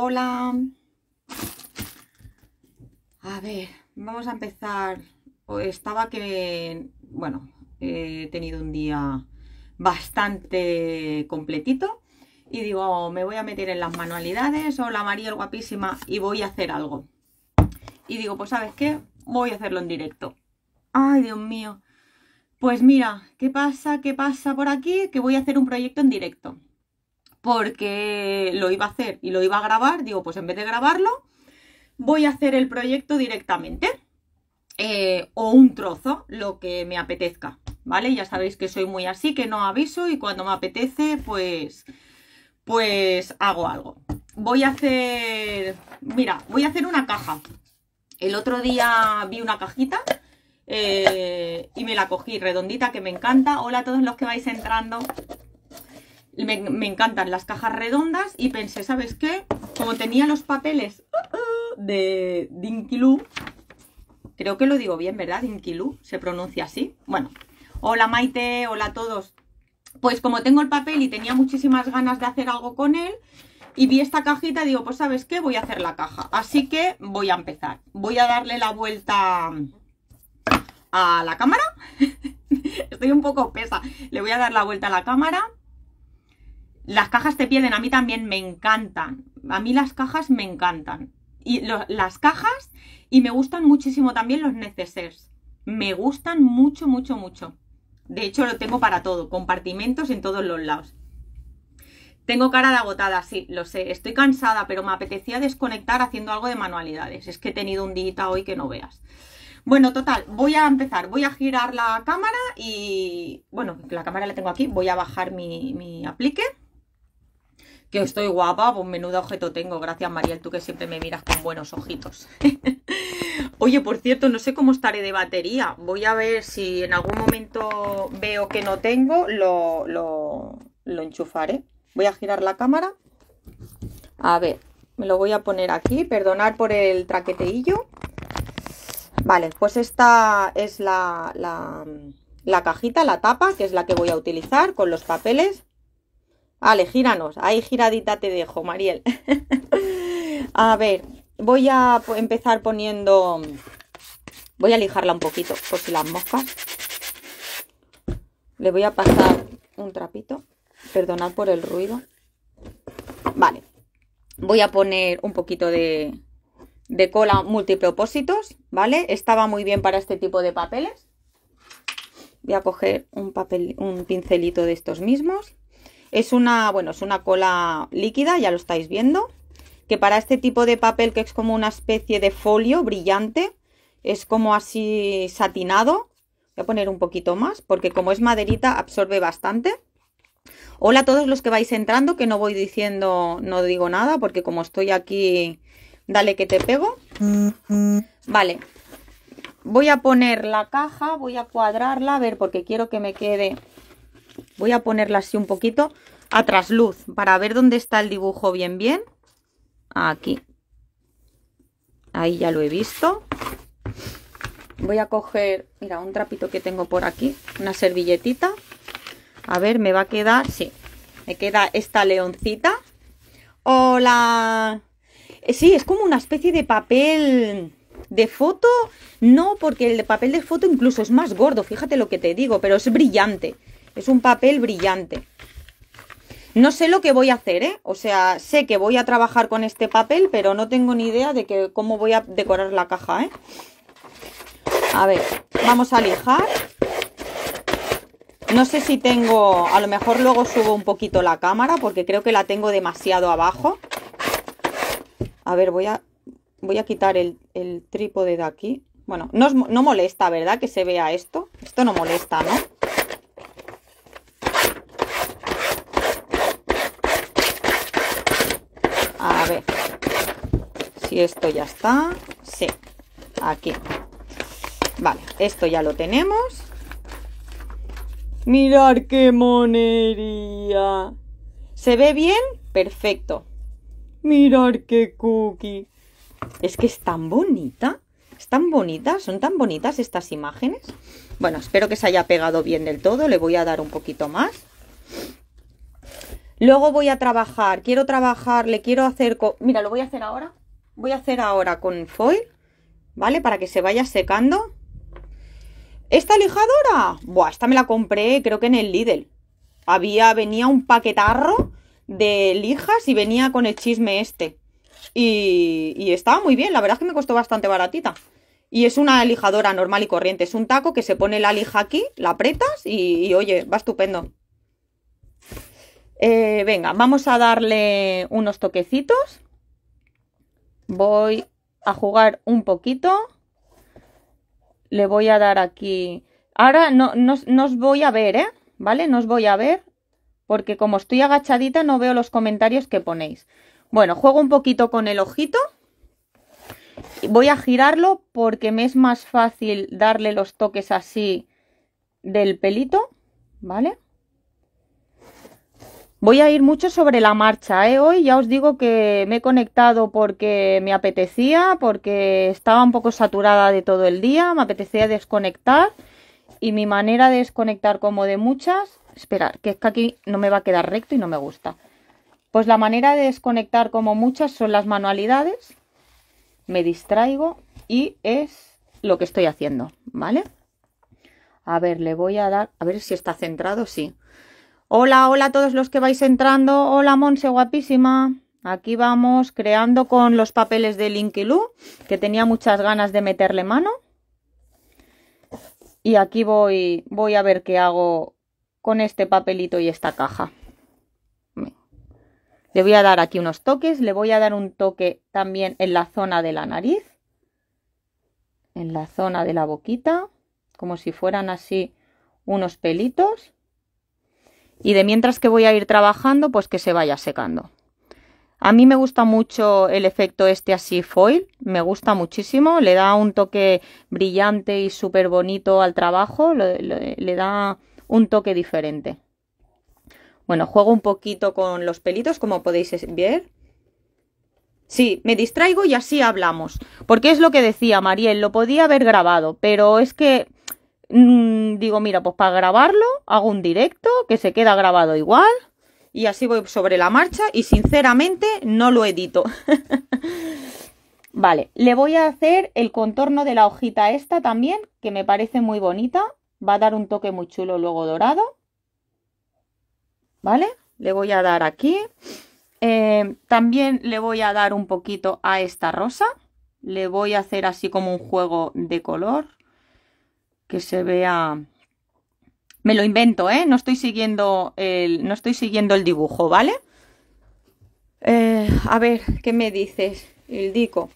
Hola. A ver, vamos a empezar. Estaba que, bueno, he tenido un día bastante completito y digo, me voy a meter en las manualidades, hola María guapísima, y voy a hacer algo. Y digo, pues sabes qué, voy a hacerlo en directo. Ay, Dios mío. Pues mira, ¿qué pasa? ¿Qué pasa por aquí? Que voy a hacer un proyecto en directo porque lo iba a hacer y lo iba a grabar, digo, pues en vez de grabarlo, voy a hacer el proyecto directamente eh, o un trozo, lo que me apetezca, ¿vale? Ya sabéis que soy muy así, que no aviso y cuando me apetece, pues, pues hago algo. Voy a hacer, mira, voy a hacer una caja. El otro día vi una cajita eh, y me la cogí redondita que me encanta. Hola a todos los que vais entrando me, encantan las cajas redondas y pensé, ¿sabes qué? Como tenía los papeles uh, uh, de Lu, creo que lo digo bien, ¿verdad? Lu. se pronuncia así. Bueno, hola Maite, hola a todos. Pues como tengo el papel y tenía muchísimas ganas de hacer algo con él, y vi esta cajita, digo, pues ¿sabes qué? Voy a hacer la caja. Así que voy a empezar. Voy a darle la vuelta a la cámara. Estoy un poco pesa. Le voy a dar la vuelta a la cámara las cajas te pierden. a mí también me encantan. A mí las cajas me encantan. Y las cajas y me gustan muchísimo también los necesers. Me gustan mucho, mucho, mucho. De hecho, lo tengo para todo, compartimentos en todos los lados. Tengo cara de agotada, sí, lo sé. Estoy cansada, pero me apetecía desconectar haciendo algo de manualidades. Es que he tenido un día hoy que no veas. Bueno, total, voy a empezar. Voy a girar la cámara y... Bueno, la cámara la tengo aquí. Voy a bajar mi, mi aplique que estoy guapa, pues menudo objeto tengo. Gracias, Mariel, tú que siempre me miras con buenos ojitos. Oye, por cierto, no sé cómo estaré de batería. Voy a ver si en algún momento veo que no tengo, lo, enchufaré. Voy a girar la cámara. A ver, me lo voy a poner aquí. Perdonar por el traqueteillo. Vale, pues esta es la cajita, la tapa, que es la que voy a utilizar con los papeles. Vale, gíranos. Ahí giradita te dejo, Mariel. a ver, voy a empezar poniendo... Voy a lijarla un poquito, por si las moscas. Le voy a pasar un trapito. Perdonad por el ruido. Vale. Voy a poner un poquito de, de cola multipropósitos, ¿vale? Estaba muy bien para este tipo de papeles. Voy a coger un, papel, un pincelito de estos mismos. Es una, bueno, es una cola líquida, ya lo estáis viendo, que para este tipo de papel que es como una especie de folio brillante, es como así satinado. Voy a poner un poquito más porque como es maderita absorbe bastante. Hola a todos los que vais entrando, que no voy diciendo, no digo nada porque como estoy aquí, dale que te pego. Vale, voy a poner la caja, voy a cuadrarla, a ver porque quiero que me quede Voy a ponerla así un poquito a trasluz para ver dónde está el dibujo bien bien. Aquí. Ahí ya lo he visto. Voy a coger, mira, un trapito que tengo por aquí, una servilletita. A ver, me va a quedar, sí, me queda esta leoncita. Hola. Eh, sí, es como una especie de papel de foto. No, porque el de papel de foto incluso es más gordo, fíjate lo que te digo, pero es brillante. Es un papel brillante. No sé lo que voy a hacer, ¿eh? O sea, sé que voy a trabajar con este papel, pero no tengo ni idea de cómo voy a decorar la caja, ¿eh? A ver, vamos a lijar. No sé si tengo, a lo mejor luego subo un poquito la cámara porque creo que la tengo demasiado abajo. A ver, voy a, voy a quitar el, trípode de aquí. Bueno, no, no molesta, ¿verdad? Que se vea esto. Esto no molesta, ¿no? ver si esto ya está. Sí, aquí. Vale, esto ya lo tenemos. Mirar qué monería. ¿Se ve bien? Perfecto. Mirar qué cookie. Es que es tan bonita. Es tan bonita. Son tan bonitas estas imágenes. Bueno, espero que se haya pegado bien del todo. Le voy a dar un poquito más. Luego voy a trabajar, quiero trabajar, le quiero hacer... Mira, lo voy a hacer ahora. Voy a hacer ahora con foil, ¿vale? Para que se vaya secando. ¿Esta lijadora? Buah, esta me la compré creo que en el Lidl. Había, venía un paquetarro de lijas y venía con el chisme este. Y, estaba muy bien, la verdad es que me costó bastante baratita. Y es una lijadora normal y corriente. Es un taco que se pone la lija aquí, la apretas y, y oye, va estupendo. Eh, venga, vamos a darle unos toquecitos. Voy a jugar un poquito. Le voy a dar aquí... Ahora no, no, no os voy a ver, ¿eh? ¿Vale? No os voy a ver porque como estoy agachadita no veo los comentarios que ponéis. Bueno, juego un poquito con el ojito. Voy a girarlo porque me es más fácil darle los toques así del pelito, ¿vale? Voy a ir mucho sobre la marcha, ¿eh? Hoy ya os digo que me he conectado porque me apetecía, porque estaba un poco saturada de todo el día, me apetecía desconectar y mi manera de desconectar como de muchas, esperar, que es que aquí no me va a quedar recto y no me gusta. Pues la manera de desconectar como muchas son las manualidades, me distraigo y es lo que estoy haciendo, ¿vale? A ver, le voy a dar, a ver si está centrado, sí. Hola, hola a todos los que vais entrando. Hola, Monse, guapísima. Aquí vamos creando con los papeles de Linky que tenía muchas ganas de meterle mano. Y aquí voy, voy a ver qué hago con este papelito y esta caja. Le voy a dar aquí unos toques, le voy a dar un toque también en la zona de la nariz, en la zona de la boquita, como si fueran así unos pelitos y de mientras que voy a ir trabajando, pues que se vaya secando. A mí me gusta mucho el efecto este así foil, me gusta muchísimo, le da un toque brillante y súper bonito al trabajo, le, le da un toque diferente. Bueno, juego un poquito con los pelitos, como podéis ver. Sí, me distraigo y así hablamos. Porque es lo que decía Mariel, lo podía haber grabado, pero es que Mm, digo, mira, pues para grabarlo hago un directo que se queda grabado igual y así voy sobre la marcha y sinceramente no lo edito. vale, le voy a hacer el contorno de la hojita esta también, que me parece muy bonita. Va a dar un toque muy chulo luego dorado. ¿Vale? Le voy a dar aquí. Eh, también le voy a dar un poquito a esta rosa. Le voy a hacer así como un juego de color que se vea. Me lo invento, ¿eh? No estoy siguiendo el, no estoy siguiendo el dibujo, ¿vale? Eh, a ver, ¿qué me dices, el dico?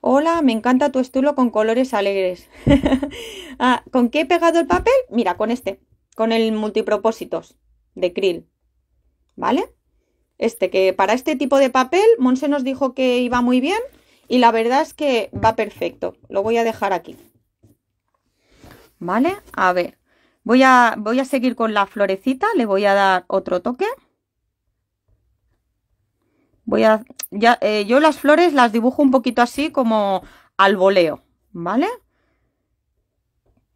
Hola, me encanta tu estilo con colores alegres. Ah, ¿Con qué he pegado el papel? Mira, con este, con el multipropósitos de krill. ¿Vale? Este, que para este tipo de papel, Monse nos dijo que iba muy bien y la verdad es que va perfecto. Lo voy a dejar aquí. ¿Vale? A ver, voy a, voy a seguir con la florecita, le voy a dar otro toque. Voy a, ya, eh, yo las flores las dibujo un poquito así como al voleo, ¿vale?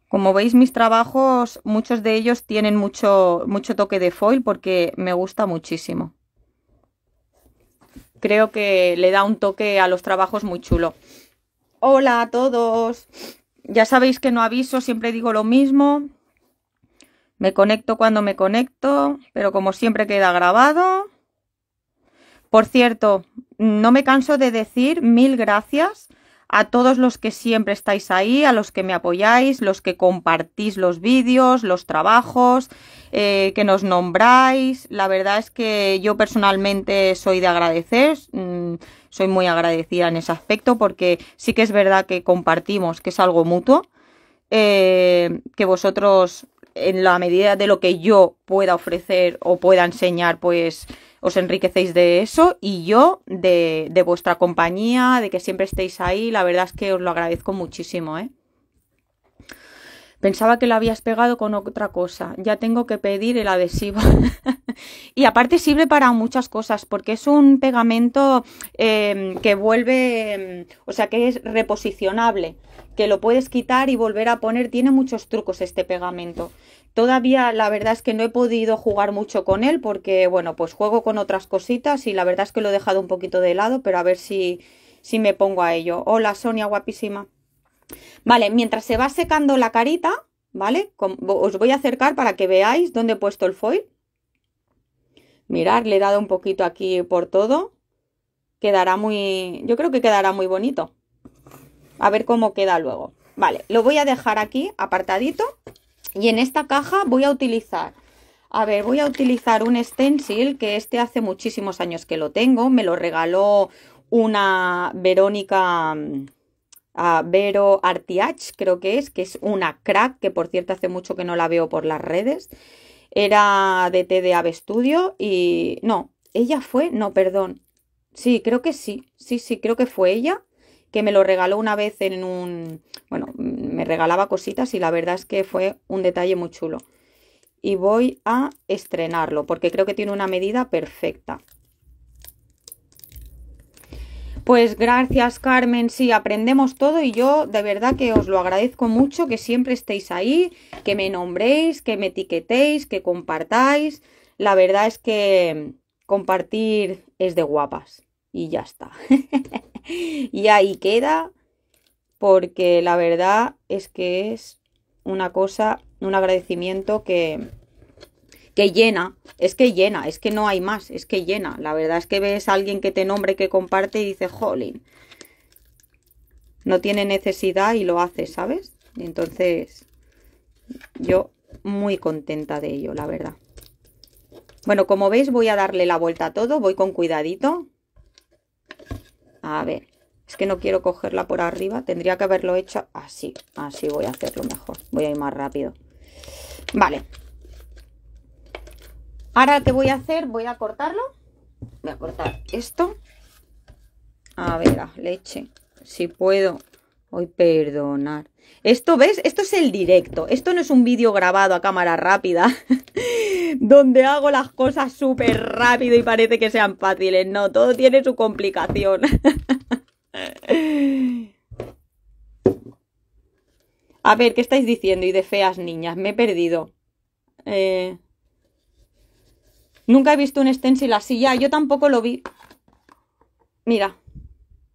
Como veis mis trabajos, muchos de ellos tienen mucho, mucho toque de foil porque me gusta muchísimo. Creo que le da un toque a los trabajos muy chulo. Hola a todos. Ya sabéis que no aviso, siempre digo lo mismo. Me conecto cuando me conecto, pero como siempre queda grabado. Por cierto, no me canso de decir mil gracias a todos los que siempre estáis ahí, a los que me apoyáis, los que compartís los vídeos, los trabajos, eh, que nos nombráis. La verdad es que yo personalmente soy de agradecer. Mm, soy muy agradecida en ese aspecto porque sí que es verdad que compartimos, que es algo mutuo, eh, que vosotros en la medida de lo que yo pueda ofrecer o pueda enseñar, pues os enriquecéis de eso y yo de, de vuestra compañía, de que siempre estéis ahí, la verdad es que os lo agradezco muchísimo, ¿eh? Pensaba que lo habías pegado con otra cosa. Ya tengo que pedir el adhesivo. y aparte sirve para muchas cosas porque es un pegamento em, que vuelve, em, o sea, que es reposicionable, que lo puedes quitar y volver a poner. Tiene muchos trucos este pegamento. Todavía la verdad es que no he podido jugar mucho con él porque, bueno, pues juego con otras cositas y la verdad es que lo he dejado un poquito de lado, pero a ver si, si me pongo a ello. Hola Sonia, guapísima. Vale, mientras se va secando la carita, ¿vale? Os voy a acercar para que veáis dónde he puesto el foil. Mirad, le he dado un poquito aquí por todo. Quedará muy... Yo creo que quedará muy bonito. A ver cómo queda luego. Vale, lo voy a dejar aquí apartadito. Y en esta caja voy a utilizar... A ver, voy a utilizar un stencil que este hace muchísimos años que lo tengo. Me lo regaló una Verónica... Mm, Vero Artiach, creo que es, que es una crack, que por cierto hace mucho que no la veo por las redes. Era de TDAB Studio y no, ella fue, no, perdón. Sí, creo que sí, sí, sí, creo que fue ella que me lo regaló una vez en un, bueno, mm, me regalaba cositas y la verdad es que fue un detalle muy chulo. Y voy a estrenarlo porque creo que tiene una medida perfecta. Pues gracias Carmen, sí, aprendemos todo y yo de verdad que os lo agradezco mucho que siempre estéis ahí, que me nombréis, que me etiquetéis, que compartáis. La verdad es que compartir es de guapas y ya está. y ahí queda porque la verdad es que es una cosa, un agradecimiento que, que llena, es que llena, es que no hay más, es que llena. La verdad es que ves a alguien que te nombre, que comparte y dice jolín, no tiene necesidad y lo hace, ¿sabes? Entonces, yo muy contenta de ello, la verdad. Bueno, como veis voy a darle la vuelta a todo, voy con cuidadito. A ver, es que no quiero cogerla por arriba, tendría que haberlo hecho así, así voy a hacerlo mejor, voy a ir más rápido. Vale, Ahora ¿qué voy a hacer, voy a cortarlo. Voy a cortar esto. A ver, a leche. Si puedo. Hoy perdonar. Esto, ¿ves? Esto es el directo. Esto no es un vídeo grabado a cámara rápida. donde hago las cosas súper rápido y parece que sean fáciles. No, todo tiene su complicación. a ver, ¿qué estáis diciendo? Y de feas niñas. Me he perdido. Eh... Nunca he visto un stencil así ya. Yo tampoco lo vi. Mira.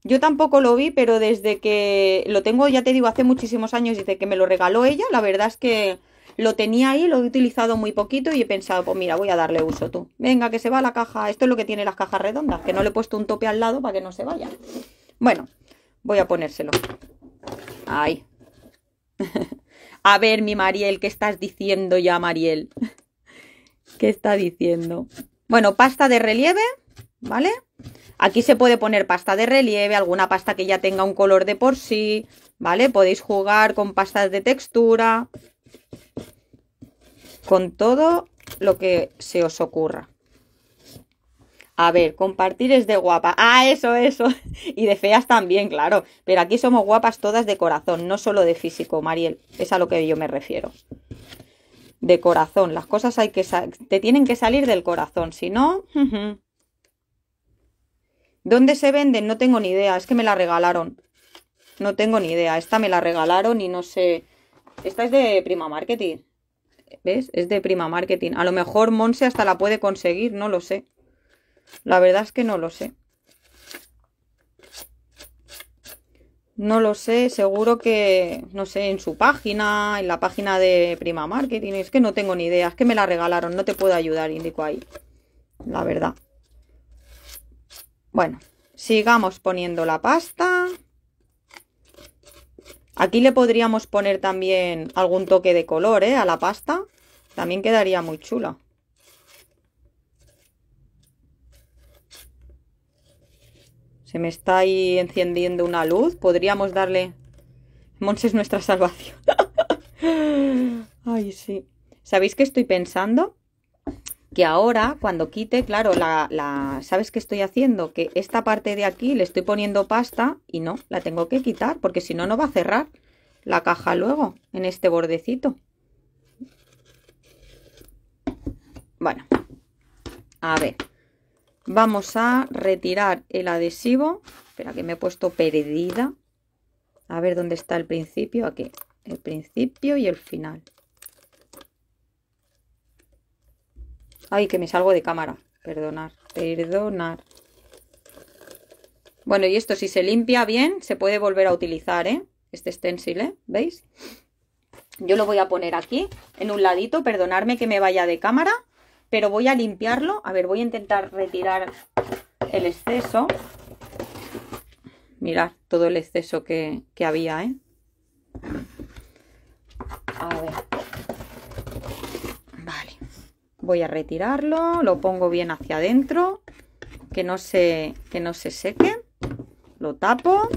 Yo tampoco lo vi, pero desde que lo tengo, ya te digo, hace muchísimos años, desde que me lo regaló ella, la verdad es que lo tenía ahí, lo he utilizado muy poquito y he pensado, pues mira, voy a darle uso tú. Venga, que se va la caja. Esto es lo que tiene las cajas redondas, que no le he puesto un tope al lado para que no se vaya. Bueno, voy a ponérselo. Ahí. a ver, mi Mariel, ¿qué estás diciendo ya, Mariel? ¿Qué está diciendo? Bueno, pasta de relieve, ¿vale? Aquí se puede poner pasta de relieve, alguna pasta que ya tenga un color de por sí, ¿vale? Podéis jugar con pastas de textura, con todo lo que se os ocurra. A ver, compartir es de guapa. Ah, eso, eso. Y de feas también, claro. Pero aquí somos guapas todas de corazón, no solo de físico, Mariel. Es a lo que yo me refiero de corazón. Las cosas hay que te tienen que salir del corazón, si no... ¿Dónde se venden? No tengo ni idea, es que me la regalaron. No tengo ni idea, esta me la regalaron y no sé... Esta es de Prima Marketing. ¿Ves? Es de Prima Marketing. A lo mejor Monse hasta la puede conseguir, no lo sé. La verdad es que no lo sé. No lo sé, seguro que, no sé, en su página, en la página de Prima Marketing. Es que no tengo ni idea, es que me la regalaron, no te puedo ayudar, indico ahí. La verdad. Bueno, sigamos poniendo la pasta. Aquí le podríamos poner también algún toque de color ¿eh? a la pasta. También quedaría muy chula. Se me está ahí encendiendo una luz. Podríamos darle... Mons es nuestra salvación. Ay, sí. ¿Sabéis qué estoy pensando? Que ahora, cuando quite, claro, la, la... ¿Sabes qué estoy haciendo? Que esta parte de aquí le estoy poniendo pasta y no, la tengo que quitar porque si no, no va a cerrar la caja luego en este bordecito. Bueno, a ver vamos a retirar el adhesivo. Espera que me he puesto perdida. A ver dónde está el principio. Aquí. El principio y el final. Ay, que me salgo de cámara. Perdonar, perdonar. Bueno, y esto si se limpia bien, se puede volver a utilizar, ¿eh? Este stencil, ¿eh? ¿Veis? Yo lo voy a poner aquí, en un ladito. Perdonarme que me vaya de cámara pero voy a limpiarlo. A ver, voy a intentar retirar el exceso. Mirad todo el exceso que, había, ¿eh? A ver. Vale. Voy a retirarlo, lo pongo bien hacia adentro, que no se, que no se seque. Lo tapo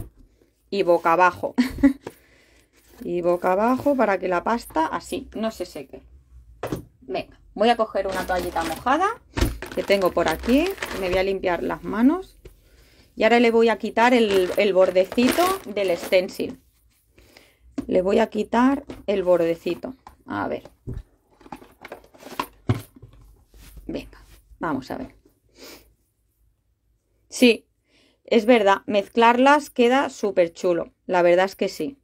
y boca abajo. y boca abajo para que la pasta así no se seque. Venga. Voy a coger una toallita mojada que tengo por aquí. Me voy a limpiar las manos. Y ahora le voy a quitar el, bordecito del stencil. Le voy a quitar el bordecito. A ver. Venga, vamos a ver. Sí, es verdad, mezclarlas queda súper chulo. La verdad es que sí.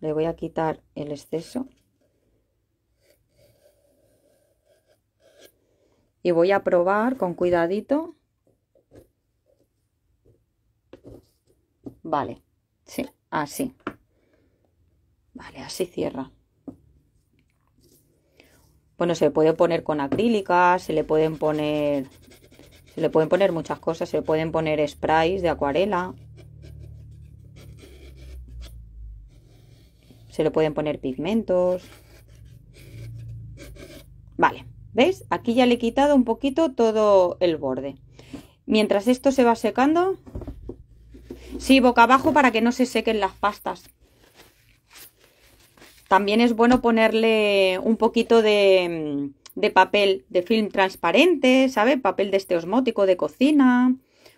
Le voy a quitar el exceso. Y voy a probar con cuidadito. Vale, sí, así. Vale, así cierra. Bueno, se puede poner con acrílica, se le pueden poner se le pueden poner muchas cosas, se le pueden poner sprays de acuarela. Se le pueden poner pigmentos. Vale, ¿veis? Aquí ya le he quitado un poquito todo el borde. Mientras esto se va secando, sí, boca abajo para que no se sequen las pastas. También es bueno ponerle un poquito de, mm, de papel de film transparente, ¿sabe? Papel de este osmótico de cocina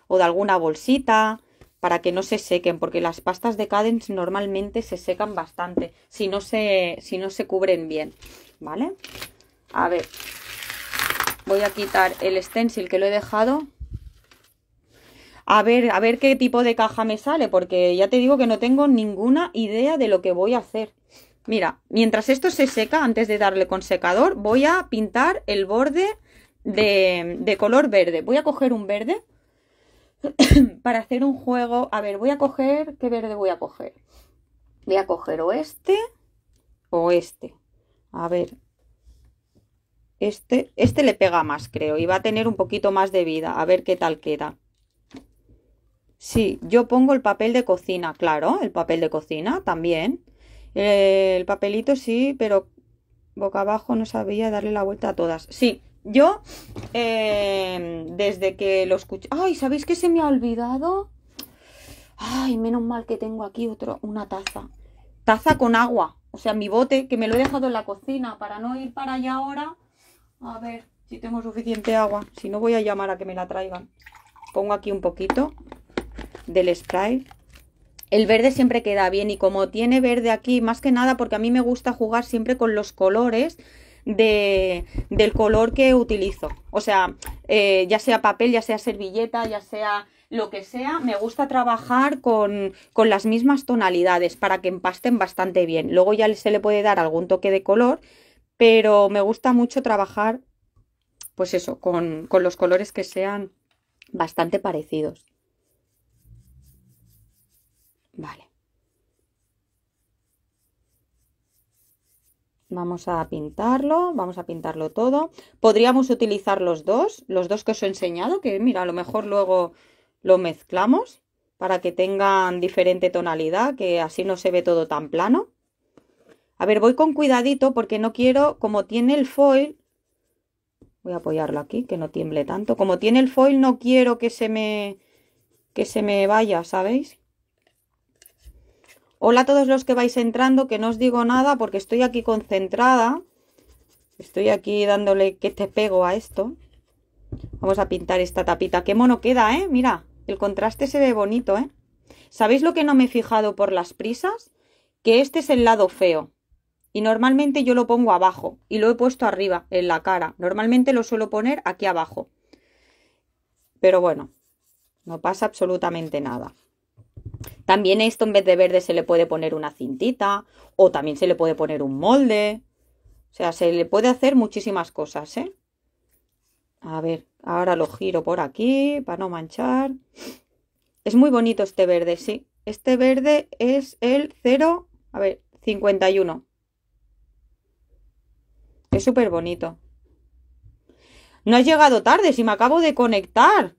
o de alguna bolsita para que no se sequen, porque las pastas de Cadence normalmente se secan bastante si no se, si no se cubren bien, ¿vale? A ver, voy a quitar el stencil que lo he dejado. A ver, a ver qué tipo de caja me sale, porque ya te digo que no tengo ninguna idea de lo que voy a hacer. Mira, mientras esto se seca, antes de darle con secador, voy a pintar el borde de, de color verde. Voy a coger un verde para hacer un juego. A ver, voy a coger, ¿qué verde voy a coger? Voy a coger o este o este. A ver, este, este le pega más, creo, y va a tener un poquito más de vida. A ver qué tal queda. Sí, yo pongo el papel de cocina, claro, el papel de cocina también. Eh, el papelito sí, pero boca abajo no sabía darle la vuelta a todas. Sí, yo, em, desde que lo escuché. ¡Ay! ¿Sabéis que se me ha olvidado? ¡Ay! Menos mal que tengo aquí otro, una taza. Taza con agua. O sea, mi bote, que me lo he dejado en la cocina para no ir para allá ahora. A ver si tengo suficiente agua. Si no, voy a llamar a que me la traigan. Pongo aquí un poquito del spray. El verde siempre queda bien y como tiene verde aquí, más que nada porque a mí me gusta jugar siempre con los colores de, del color que utilizo. O sea, eh, ya sea papel, ya sea servilleta, ya sea lo que sea, me gusta trabajar con, con, las mismas tonalidades para que empasten bastante bien. Luego ya se le puede dar algún toque de color, pero me gusta mucho trabajar, pues eso, con, con los colores que sean bastante parecidos. Vale. Vamos a pintarlo, vamos a pintarlo todo. Podríamos utilizar los dos, los dos que os he enseñado, que mira, a lo mejor luego lo mezclamos para que tengan diferente tonalidad, que así no se ve todo tan plano. A ver, voy con cuidadito porque no quiero, como tiene el foil, voy a apoyarlo aquí, que no tiemble tanto. Como tiene el foil no quiero que se me, que se me vaya, ¿sabéis? Hola a todos los que vais entrando, que no os digo nada porque estoy aquí concentrada. Estoy aquí dándole que te pego a esto. Vamos a pintar esta tapita. Qué mono queda, ¿eh? Mira, el contraste se ve bonito, ¿eh? ¿Sabéis lo que no me he fijado por las prisas? Que este es el lado feo. Y normalmente yo lo pongo abajo y lo he puesto arriba, en la cara. Normalmente lo suelo poner aquí abajo. Pero bueno, no pasa absolutamente nada. También esto en vez de verde se le puede poner una cintita o también se le puede poner un molde. O sea, se le puede hacer muchísimas cosas, ¿eh? A ver, ahora lo giro por aquí para no manchar. Es muy bonito este verde, sí. Este verde es el 0, a ver, 51. Es súper bonito. No has llegado tarde, si me acabo de conectar.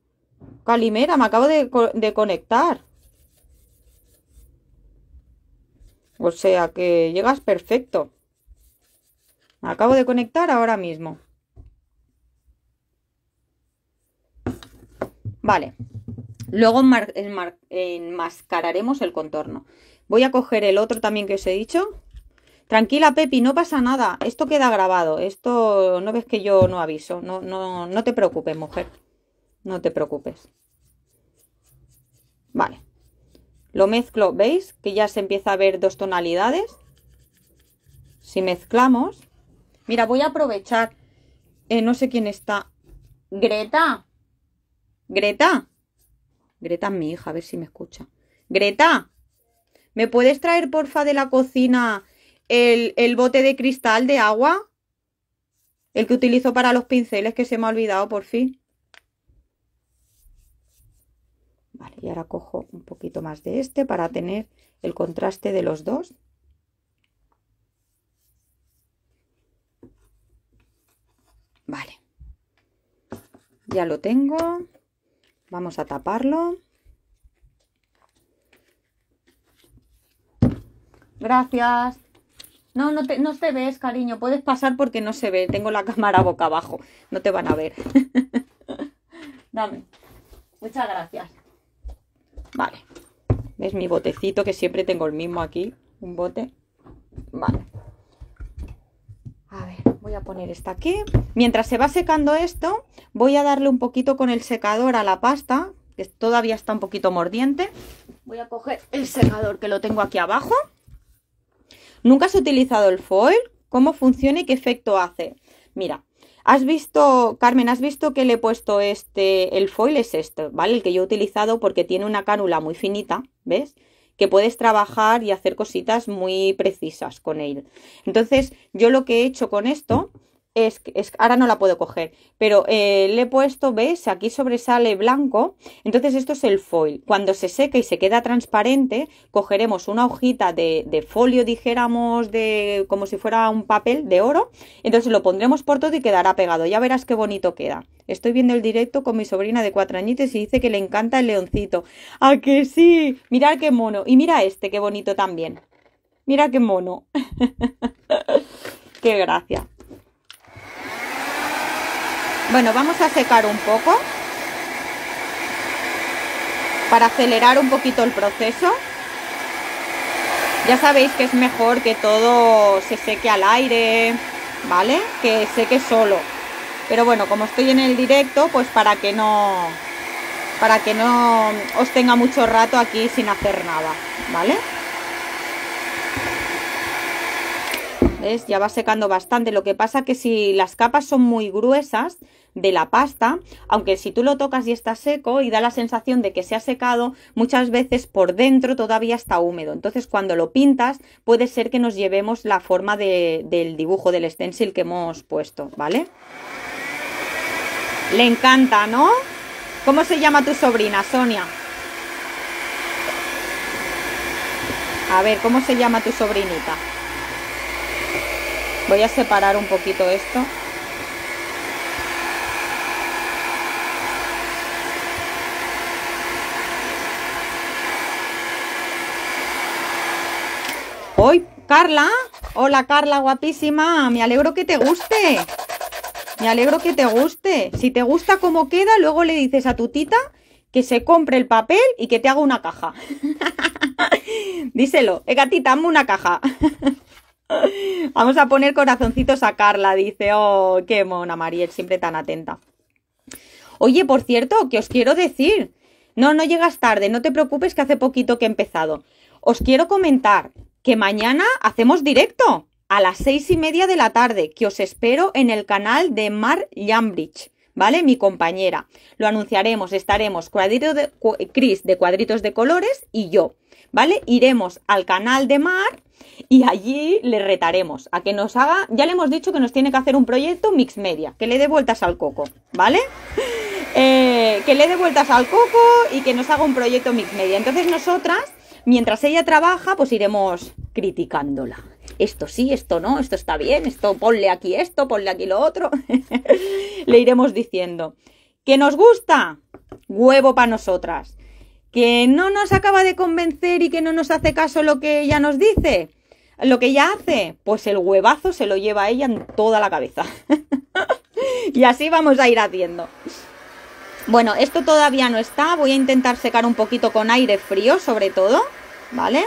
Calimera, me acabo de conectar. O sea que llegas perfecto. acabo de conectar ahora mismo. Vale. Luego enmascararemos el contorno. Voy a coger el otro también que os he dicho. Tranquila, Pepi, no pasa nada. Esto queda grabado. Esto no ves que yo no aviso. No, no, no te preocupes, mujer. No te preocupes. Vale. Lo mezclo, ¿veis? Que ya se empieza a ver dos tonalidades. Si mezclamos... Mira, voy a aprovechar... Eh, no sé quién está. Greta. Greta. Greta es mi hija, a ver si me escucha. Greta. ¿Me puedes traer, porfa, de la cocina el, el bote de cristal de agua? El que utilizo para los pinceles, que se me ha olvidado, por fin. y ahora cojo un poquito más de este para tener el contraste de los dos. Vale. Ya lo tengo. Vamos a taparlo. Gracias. No, no te, no te ves, cariño. Puedes pasar porque no se ve. Tengo la cámara boca abajo. No te van a ver. Dame. Muchas gracias. Vale. es mi botecito? Que siempre tengo el mismo aquí. Un bote. Vale. A ver, voy a poner esta aquí. Mientras se va secando esto, voy a darle un poquito con el secador a la pasta, que todavía está un poquito mordiente. Voy a coger el secador que lo tengo aquí abajo. Nunca has utilizado el foil. ¿Cómo funciona y qué efecto hace? Mira, Has visto, Carmen, has visto que le he puesto este, el foil es este, ¿vale? El que yo he utilizado porque tiene una cánula muy finita, ¿ves? Que puedes trabajar y hacer cositas muy precisas con él. Entonces, yo lo que he hecho con esto es, es, ahora no la puedo coger, pero eh, le he puesto, ¿ves? Aquí sobresale blanco, entonces esto es el foil. Cuando se seca y se queda transparente, cogeremos una hojita de, de, folio, dijéramos, de como si fuera un papel de oro, entonces lo pondremos por todo y quedará pegado. Ya verás qué bonito queda. Estoy viendo el directo con mi sobrina de cuatro añitos y dice que le encanta el leoncito. ¡Ah, que sí! Mirad qué mono. Y mira este, qué bonito también. Mira qué mono. qué gracia. Bueno, vamos a secar un poco para acelerar un poquito el proceso. Ya sabéis que es mejor que todo se seque al aire, ¿vale? Que seque solo. Pero bueno, como estoy en el directo, pues para que no para que no os tenga mucho rato aquí sin hacer nada, ¿vale? Ya va secando bastante. Lo que pasa que si las capas son muy gruesas de la pasta, aunque si tú lo tocas y está seco y da la sensación de que se ha secado, muchas veces por dentro todavía está húmedo. Entonces cuando lo pintas puede ser que nos llevemos la forma del dibujo del stencil que hemos puesto, ¿vale? Le encanta, ¿no? ¿Cómo se llama tu sobrina, Sonia? A ver, ¿cómo se llama tu sobrinita? voy a separar un poquito esto hoy Carla hola Carla guapísima me alegro que te guste me alegro que te guste si te gusta cómo queda luego le dices a tu tita que se compre el papel y que te haga una caja díselo eh gatita hazme una caja Vamos a poner corazoncitos a Carla, dice, oh, qué mona Mariel, siempre tan atenta. Oye, por cierto, que os quiero decir, no, no llegas tarde, no te preocupes que hace poquito que he empezado. Os quiero comentar que mañana hacemos directo a las seis y media de la tarde, que os espero en el canal de Mar Lambridge, ¿vale? Mi compañera. Lo anunciaremos, estaremos cuadrito de, Chris de Cuadritos de Colores y yo, ¿vale? Iremos al canal de Mar y allí le retaremos a que nos haga, ya le hemos dicho que nos tiene que hacer un proyecto mix media, que le dé vueltas al coco, ¿vale? Eh, que le dé vueltas al coco y que nos haga un proyecto mix media. Entonces nosotras, mientras ella trabaja, pues iremos criticándola. Esto sí, esto no, esto está bien, esto ponle aquí esto, ponle aquí lo otro. le iremos diciendo. ¿Que nos gusta? Huevo para nosotras. ¿Que no nos acaba de convencer y que no nos hace caso lo que ella nos dice? Lo que ella hace, pues el huevazo se lo lleva a ella en toda la cabeza. y así vamos a ir haciendo. Bueno, esto todavía no está. Voy a intentar secar un poquito con aire frío, sobre todo. ¿Vale?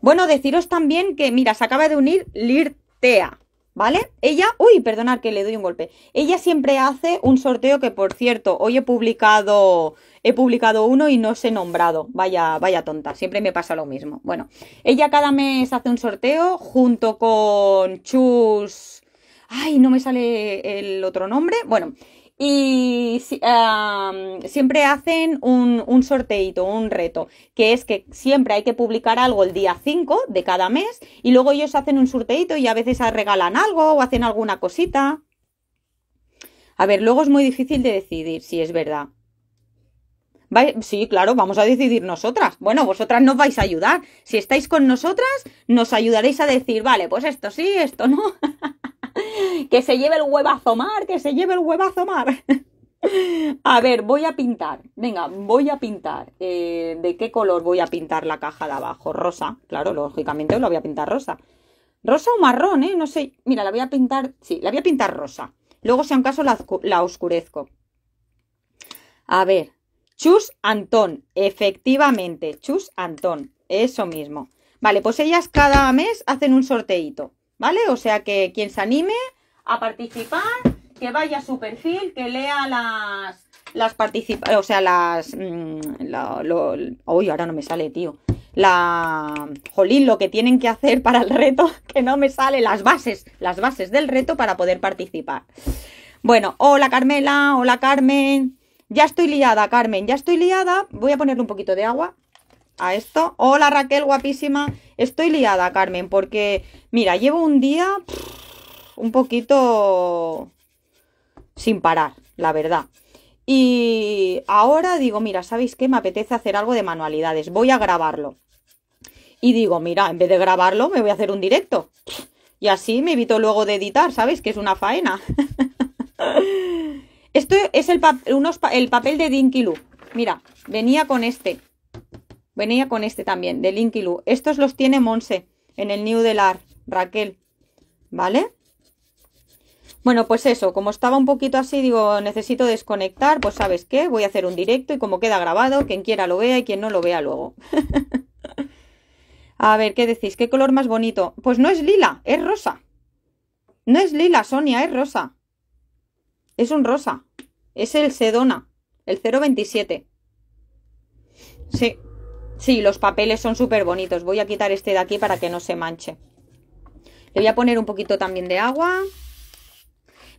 Bueno, deciros también que, mira, se acaba de unir Lirtea. ¿Vale? Ella, uy, perdonad que le doy un golpe. Ella siempre hace un sorteo que, por cierto, hoy he publicado, he publicado uno y no os he nombrado. Vaya, vaya tonta, siempre me pasa lo mismo. Bueno, ella cada mes hace un sorteo junto con Chus. Ay, no me sale el otro nombre. Bueno, y siempre hacen un, un sorteito, un reto, que es que siempre hay que publicar algo el día 5 de cada mes y luego ellos hacen un sorteito y a veces regalan algo o hacen alguna cosita. A ver, luego es muy difícil de decidir si es verdad. Sí, claro, vamos a decidir nosotras. Bueno, vosotras nos vais a ayudar. Si estáis con nosotras, nos ayudaréis a decir, vale, pues esto sí, esto no. que se lleve el huevazo mar, que se lleve el huevazo mar. a ver, voy a pintar. Venga, voy a pintar. Eh, ¿De qué color voy a pintar la caja de abajo? Rosa, claro, lógicamente la voy a pintar rosa. Rosa o marrón, ¿eh? No sé. Mira, la voy a pintar. Sí, la voy a pintar rosa. Luego, si un caso, la oscurezco. A ver. Chus Antón. Efectivamente, Chus Antón. Eso mismo. Vale, pues ellas cada mes hacen un sorteíto. ¿vale? O sea que quien se anime a participar, que vaya a su perfil, que lea las, las participa o sea, las, mm, lo, uy, ahora no me sale, tío, la, jolín, lo que tienen que hacer para el reto, que no me sale, las bases, las bases del reto para poder participar. Bueno, hola Carmela, hola Carmen, ya estoy liada, Carmen, ya estoy liada, voy a ponerle un poquito de agua, a esto. Hola Raquel, guapísima. Estoy liada, Carmen, porque, mira, llevo un día un poquito sin parar, la verdad. Y ahora digo, mira, ¿sabéis qué? Me apetece hacer algo de manualidades. Voy a grabarlo. Y digo, mira, en vez de grabarlo, me voy a hacer un directo. Y así me evito luego de editar, ¿sabéis? Que es una faena. Esto es el, papel de Dinky Lu, Mira, venía con este. Venía con este también, de Lu. Estos los tiene Monse en el New Delar, Raquel. ¿Vale? Bueno, pues eso, como estaba un poquito así, digo, necesito desconectar, pues sabes qué, voy a hacer un directo y como queda grabado, quien quiera lo vea y quien no lo vea luego. a ver, ¿qué decís? ¿Qué color más bonito? Pues no es lila, es rosa. No es lila, Sonia, es rosa. Es un rosa. Es el Sedona, el 027. Sí, Sí, los papeles son súper bonitos. Voy a quitar este de aquí para que no se manche. Le voy a poner un poquito también de agua.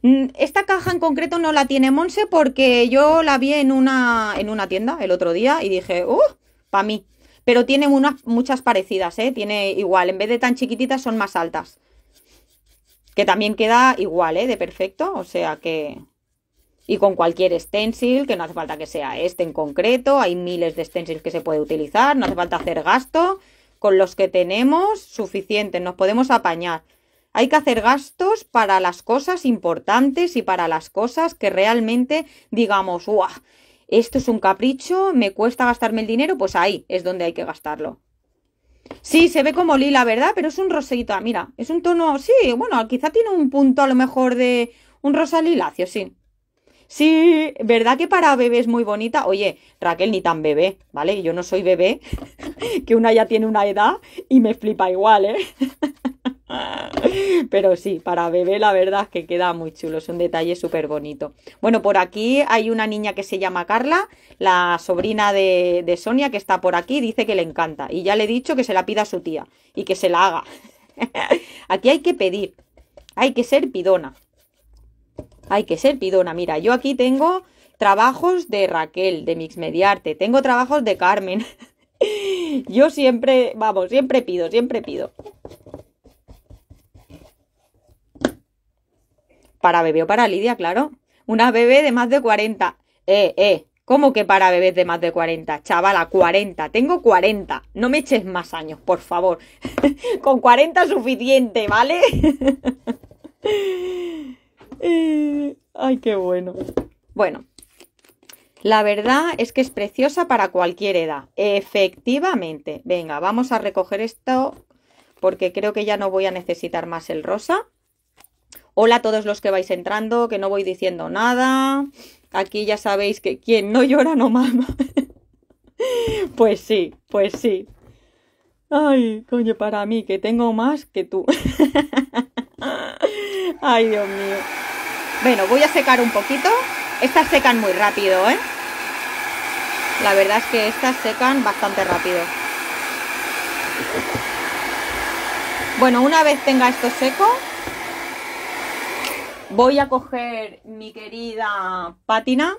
Mm, esta caja en concreto no la tiene Monse porque yo la vi en una, en una tienda el otro día y dije, ¡uh! Para mí. Pero tiene unas, muchas parecidas, ¿eh? Tiene igual, en vez de tan chiquititas son más altas. Que también queda igual, ¿eh? De perfecto. O sea que y con cualquier stencil, que no hace falta que sea este en concreto, hay miles de stencils que se puede utilizar, no hace falta hacer gasto, con los que tenemos suficiente, nos podemos apañar. Hay que hacer gastos para las cosas importantes y para las cosas que realmente digamos, ¡guau! Esto es un capricho, me cuesta gastarme el dinero, pues ahí es donde hay que gastarlo. Sí, se ve como lila, ¿verdad? Pero es un rosito. Ah, mira, es un tono, sí, bueno, quizá tiene un punto a lo mejor de un rosa lilacio, sí, Sí, ¿verdad que para bebé es muy bonita? Oye, Raquel, ni tan bebé, ¿vale? Yo no soy bebé, que una ya tiene una edad y me flipa igual, ¿eh? Pero sí, para bebé la verdad es que queda muy chulo, es un detalle súper bonito. Bueno, por aquí hay una niña que se llama Carla, la sobrina de, de, Sonia, que está por aquí, dice que le encanta. Y ya le he dicho que se la pida a su tía y que se la haga. aquí hay que pedir, hay que ser pidona. Hay que ser pidona. Mira, yo aquí tengo trabajos de Raquel, de Mix Mediarte, tengo trabajos de Carmen. yo siempre, vamos, siempre pido, siempre pido. Para bebé o para Lidia, claro. Una bebé de más de 40. Eh, eh, ¿Cómo que para bebés de más de 40? Chavala, 40. Tengo 40. No me eches más años, por favor. Con 40 suficiente, ¿vale? Eh, ay, qué bueno. Bueno, la verdad es que es preciosa para cualquier edad. Efectivamente. Venga, vamos a recoger esto porque creo que ya no voy a necesitar más el rosa. Hola a todos los que vais entrando, que no voy diciendo nada. Aquí ya sabéis que quien no llora no mama. pues sí, pues sí. Ay, coño, para mí, que tengo más que tú. Ay, Dios mío. Bueno, voy a secar un poquito. Estas secan muy rápido, ¿eh? La verdad es que estas secan bastante rápido. Bueno, una vez tenga esto seco, voy a coger mi querida pátina.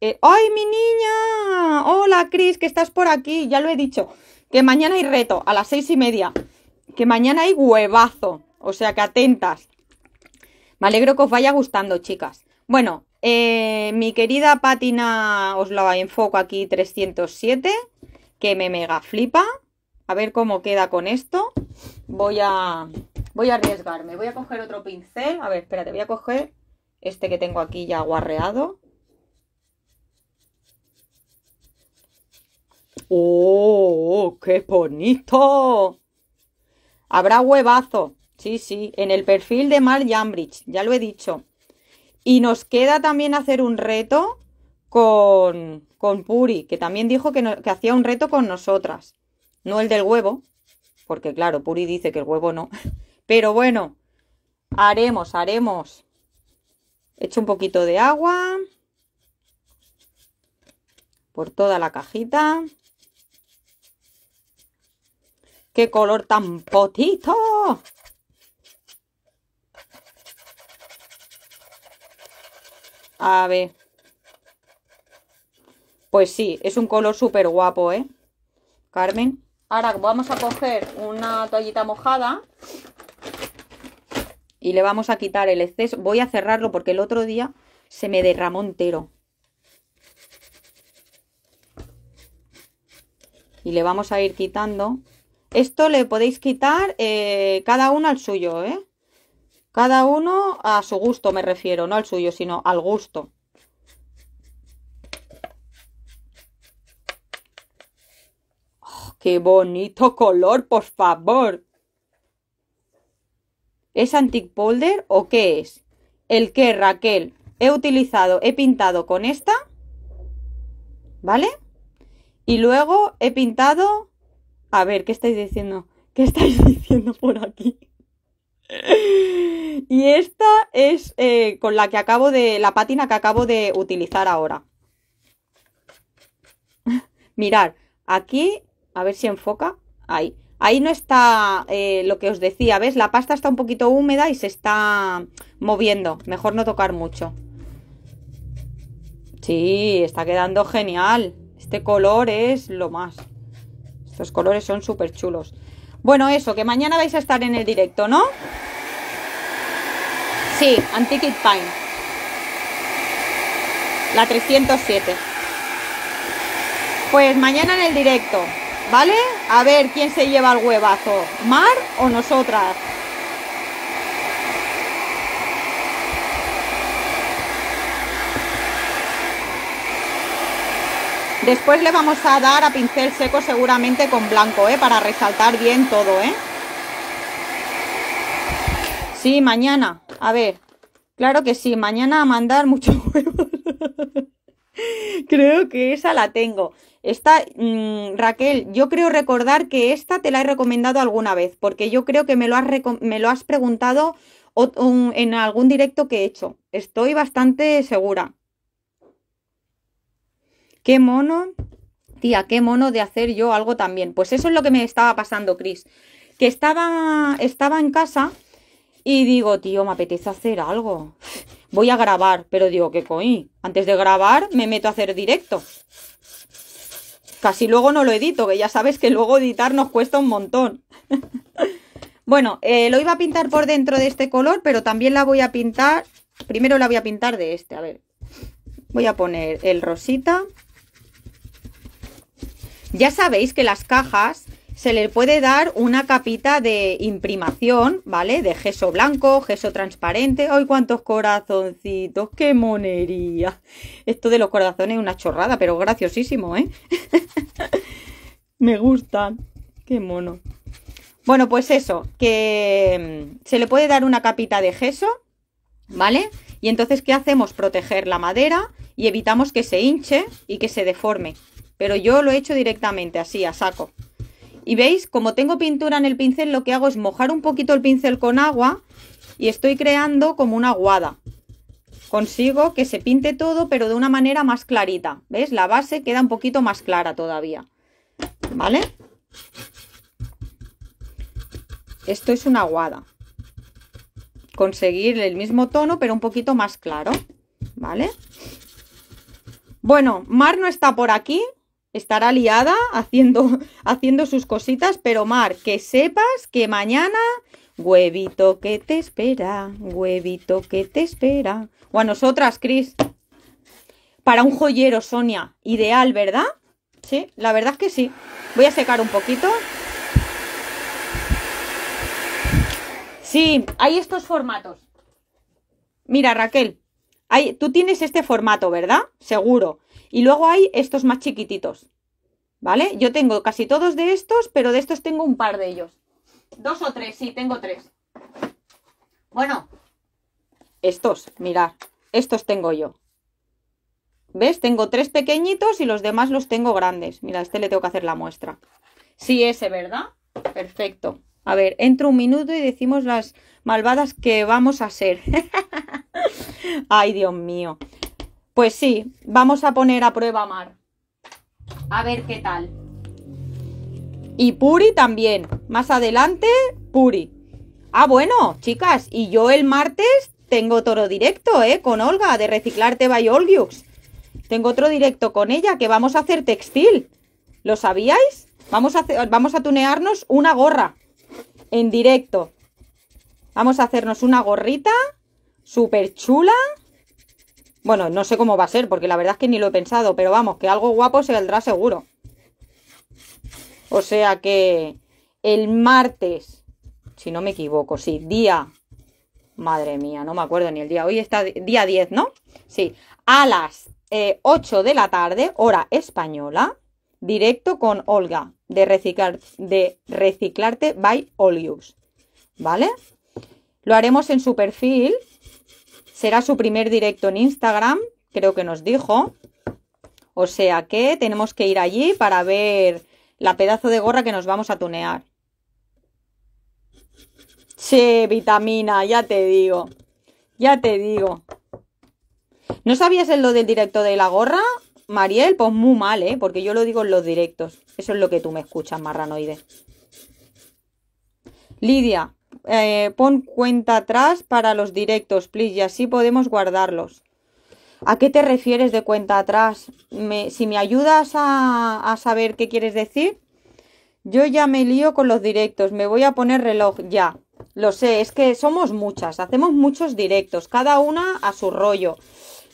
Eh, ¡Ay, mi niña! Hola, Cris, que estás por aquí. Ya lo he dicho, que mañana hay reto a las seis y media. Que mañana hay huevazo. O sea que atentas. Me alegro que os vaya gustando, chicas. Bueno, eh, mi querida pátina, os la enfoco aquí 307, que me mega flipa. A ver cómo queda con esto. Voy a, voy a arriesgarme. Voy a coger otro pincel. A ver, espérate, voy a coger este que tengo aquí ya guarreado. ¡Oh, qué bonito! Habrá huevazo. Sí, sí, en el perfil de Mal Jambridge, ya lo he dicho. Y nos queda también hacer un reto con, con Puri, que también dijo que, que hacía un reto con nosotras. No el del huevo, porque claro, Puri dice que el huevo no. Pero bueno, haremos, haremos. hecho un poquito de agua por toda la cajita. ¡Qué color tan potito! A ver. Pues sí, es un color súper guapo, ¿eh? Carmen. Ahora vamos a coger una toallita mojada y le vamos a quitar el exceso. Voy a cerrarlo porque el otro día se me derramó entero. Y le vamos a ir quitando. Esto le podéis quitar eh, cada uno al suyo, ¿eh? Cada uno a su gusto me refiero, no al suyo, sino al gusto. Oh, ¡Qué bonito color, por favor! ¿Es antique Polder o qué es? El que, Raquel, he utilizado, he pintado con esta, ¿vale? Y luego he pintado... A ver, ¿qué estáis diciendo? ¿Qué estáis diciendo por aquí? Y esta es eh, con la que acabo de. la pátina que acabo de utilizar ahora. Mirar, aquí, a ver si enfoca. Ahí. Ahí no está eh, lo que os decía, ¿ves? La pasta está un poquito húmeda y se está moviendo. Mejor no tocar mucho. Sí, está quedando genial. Este color es lo más. Estos colores son súper chulos. Bueno, eso, que mañana vais a estar en el directo, ¿no? Sí, Antiquit Pine. La 307. Pues mañana en el directo, ¿vale? A ver quién se lleva el huevazo, Mar o nosotras. Después le vamos a dar a pincel seco seguramente con blanco, ¿eh? Para resaltar bien todo, ¿eh? Sí, mañana. A ver. Claro que sí, mañana a mandar muchos huevos. creo que esa la tengo. Esta, mm, Raquel, yo creo recordar que esta te la he recomendado alguna vez, porque yo creo que me lo has preguntado en algún directo que he hecho. Estoy bastante segura. Qué mono, tía, qué mono de hacer yo algo también. Pues eso es lo que me estaba pasando, Cris. Que estaba, estaba en casa y digo, tío, me apetece hacer algo. Voy a grabar, pero digo, ¿qué coí? Antes de grabar me meto a hacer directo. Casi luego no lo edito, que ya sabes que luego editar nos cuesta un montón. bueno, eh, lo iba a pintar por dentro de este color, pero también la voy a pintar... Primero la voy a pintar de este, a ver. Voy a poner el rosita. Ya sabéis que las cajas se le puede dar una capita de imprimación, ¿vale? De gesso blanco, gesso transparente. ¡Ay, cuántos corazoncitos! ¡Qué monería! Esto de los corazones es una chorrada, pero graciosísimo, ¿eh? Me gustan. ¡Qué mono! Bueno, pues eso, que mm, se le puede dar una capita de gesso, ¿vale? Y entonces, ¿qué hacemos? Proteger la madera y evitamos que se hinche y que se deforme, pero yo lo he hecho directamente, así, a saco. Y veis, como tengo pintura en el pincel, lo que hago es mojar un poquito el pincel con agua y estoy creando como una guada. Consigo que se pinte todo, pero de una manera más clarita. ¿Ves? La base queda un poquito más clara todavía. ¿Vale? Esto es una guada. Conseguir el mismo tono, pero un poquito más claro. ¿Vale? Bueno, Mar no está por aquí, estará liada haciendo, haciendo sus cositas, pero Mar, que sepas que mañana huevito que te espera, huevito que te espera. O a nosotras, Cris. Para un joyero, Sonia. Ideal, ¿verdad? Sí, la verdad es que sí. Voy a secar un poquito. Sí, hay estos formatos. Mira, Raquel, hay, tú tienes este formato, ¿verdad? Seguro. Y luego hay estos más chiquititos, ¿vale? Yo tengo casi todos de estos, pero de estos tengo un par de ellos. Dos o tres, sí, tengo tres. Bueno, estos, mirad, estos tengo yo. ¿Ves? Tengo tres pequeñitos y los demás los tengo grandes. Mira, este le tengo que hacer la muestra. Sí, ese, ¿verdad? Perfecto. A ver, entro un minuto y decimos las malvadas que vamos a ser. Ay, Dios mío. Pues sí, vamos a poner a prueba Mar. A ver qué tal. Y Puri también. Más adelante, Puri. Ah, bueno, chicas, y yo el martes tengo toro directo, ¿eh? Con Olga, de Reciclarte by Olgiux. Tengo otro directo con ella, que vamos a hacer textil. ¿Lo sabíais? Vamos a, hacer, vamos a tunearnos una gorra en directo. Vamos a hacernos una gorrita súper chula. Bueno, no sé cómo va a ser, porque la verdad es que ni lo he pensado, pero vamos, que algo guapo se vendrá seguro. O sea que el martes, si no me equivoco, sí, día. Madre mía, no me acuerdo ni el día. Hoy está día 10, ¿no? Sí, a las 8 eh, de la tarde, hora española, directo con Olga de, reciclar, de Reciclarte by Olius. ¿Vale? Lo haremos en su perfil Será su primer directo en Instagram, creo que nos dijo. O sea que tenemos que ir allí para ver la pedazo de gorra que nos vamos a tunear. Che, vitamina, ya te digo. Ya te digo. ¿No sabías el lo del directo de la gorra? Mariel, pues muy mal, ¿eh? Porque yo lo digo en los directos. Eso es lo que tú me escuchas, marranoide. Lidia, eh, pon cuenta atrás para los directos, please, y así podemos guardarlos. ¿A qué te refieres de cuenta atrás? si me ayudas a, a saber qué quieres decir, yo ya me lío con los directos, me voy a poner reloj ya. Lo sé, es que somos muchas, hacemos muchos directos, cada una a su rollo.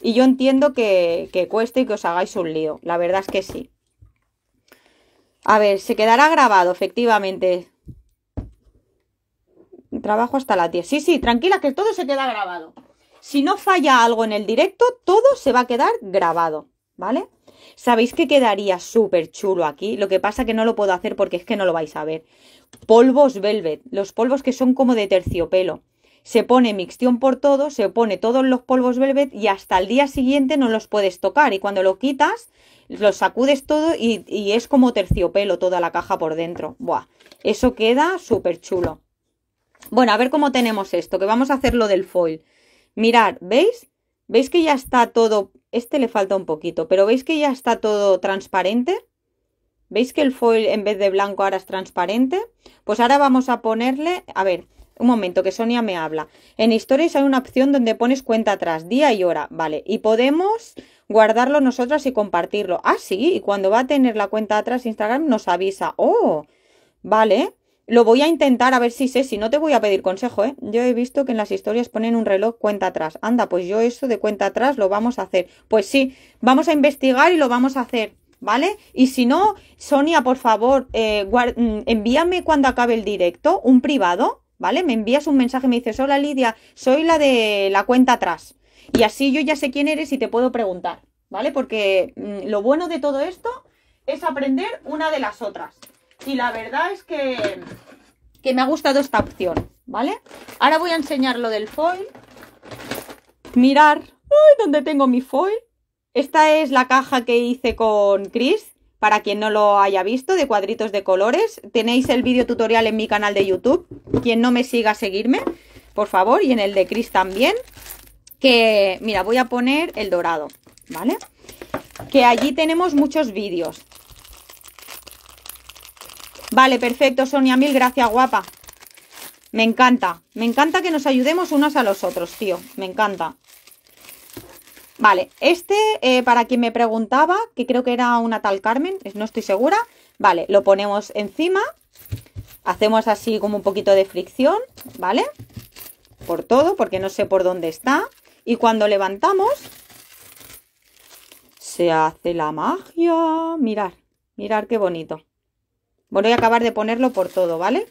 Y yo entiendo que, que cueste y que os hagáis un lío, la verdad es que sí. A ver, se quedará grabado, efectivamente trabajo hasta las 10. Sí, sí, tranquila, que todo se queda grabado. Si no falla algo en el directo, todo se va a quedar grabado, ¿vale? ¿Sabéis que quedaría súper chulo aquí? Lo que pasa que no lo puedo hacer porque es que no lo vais a ver. Polvos velvet, los polvos que son como de terciopelo. Se pone mixtión por todo, se pone todos los polvos velvet y hasta el día siguiente no los puedes tocar. Y cuando lo quitas, los sacudes todo y, y es como terciopelo toda la caja por dentro. Buah, eso queda súper chulo. Bueno, a ver cómo tenemos esto, que vamos a hacer lo del foil. Mirad, ¿veis? ¿Veis que ya está todo? Este le falta un poquito, pero ¿veis que ya está todo transparente? ¿Veis que el foil en vez de blanco ahora es transparente? Pues ahora vamos a ponerle, a ver, un momento que Sonia me habla. En Stories hay una opción donde pones cuenta atrás, día y hora, vale, y podemos guardarlo nosotras y compartirlo. Ah, sí, y cuando va a tener la cuenta atrás Instagram nos avisa. Oh, vale, lo voy a intentar a ver si sé, si no te voy a pedir consejo, ¿eh? Yo he visto que en las historias ponen un reloj cuenta atrás. Anda, pues yo eso de cuenta atrás lo vamos a hacer. Pues sí, vamos a investigar y lo vamos a hacer, ¿vale? Y si no, Sonia, por favor, eh, mm, envíame cuando acabe el directo un privado, ¿vale? Me envías un mensaje, me dices, hola Lidia, soy la de la cuenta atrás. Y así yo ya sé quién eres y te puedo preguntar, ¿vale? Porque mm, lo bueno de todo esto es aprender una de las otras. Y la verdad es que, me ha gustado esta opción, ¿vale? Ahora voy a enseñar lo del foil. Mirar, donde ¿Dónde tengo mi foil? Esta es la caja que hice con Chris, para quien no lo haya visto, de cuadritos de colores. Tenéis el vídeo tutorial en mi canal de YouTube. Quien no me siga, seguirme, por favor, y en el de Chris también. Que, mira, voy a poner el dorado, ¿vale? Que allí tenemos muchos vídeos. Vale, perfecto, Sonia, mil gracias, guapa. Me encanta, me encanta que nos ayudemos unos a los otros, tío, me encanta. Vale, este, eh, para quien me preguntaba, que creo que era una tal Carmen, no estoy segura, vale, lo ponemos encima, hacemos así como un poquito de fricción, ¿vale? Por todo, porque no sé por dónde está, y cuando levantamos, se hace la magia, mirar, mirar qué bonito. Voy a acabar de ponerlo por todo, ¿vale?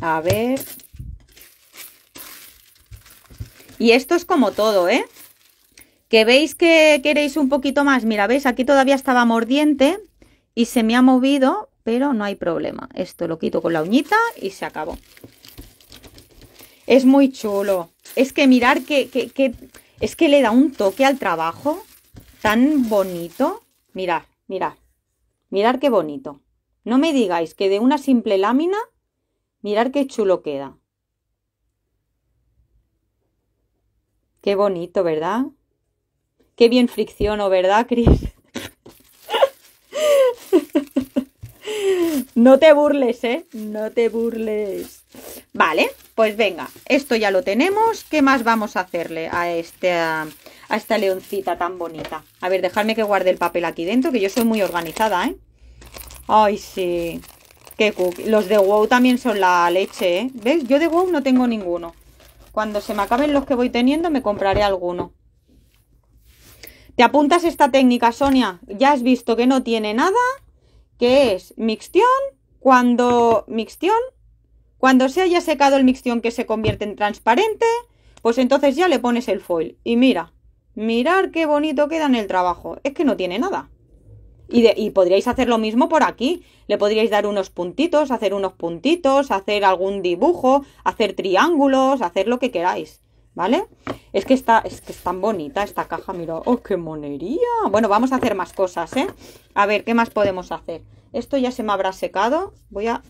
A ver. Y esto es como todo, ¿eh? Que veis que queréis un poquito más. Mira, veis, aquí todavía estaba mordiente y se me ha movido, pero no hay problema. Esto lo quito con la uñita y se acabó. Es muy chulo. Es que mirar que, que, que es que le da un toque al trabajo tan bonito. Mirad, mirad. Mirad qué bonito. No me digáis que de una simple lámina, mirad qué chulo queda. Qué bonito, ¿verdad? Qué bien fricciono, ¿verdad, Cris? no te burles, ¿eh? No te burles. Vale. Pues venga, esto ya lo tenemos. ¿Qué más vamos a hacerle a, este, a, esta leoncita tan bonita? A ver, dejadme que guarde el papel aquí dentro, que yo soy muy organizada, ¿eh? Ay, sí. Los de WoW también son la leche, ¿eh? ¿Ves? Yo de WoW no tengo ninguno. Cuando se me acaben los que voy teniendo, me compraré alguno. Te apuntas esta técnica, Sonia. Ya has visto que no tiene nada, que es mixtión. Cuando mixtión, cuando se haya secado el mixtión que se convierte en transparente, pues entonces ya le pones el foil. Y mira, mirar qué bonito queda en el trabajo. Es que no tiene nada. Y, podríais hacer lo mismo por aquí. Le podríais dar unos puntitos, hacer unos puntitos, hacer algún dibujo, hacer triángulos, hacer lo que queráis. ¿Vale? Es que está, es que es tan bonita esta caja, mira, oh, qué monería. Bueno, vamos a hacer más cosas, ¿eh? A ver, ¿qué más podemos hacer? Esto ya se me habrá secado. Voy a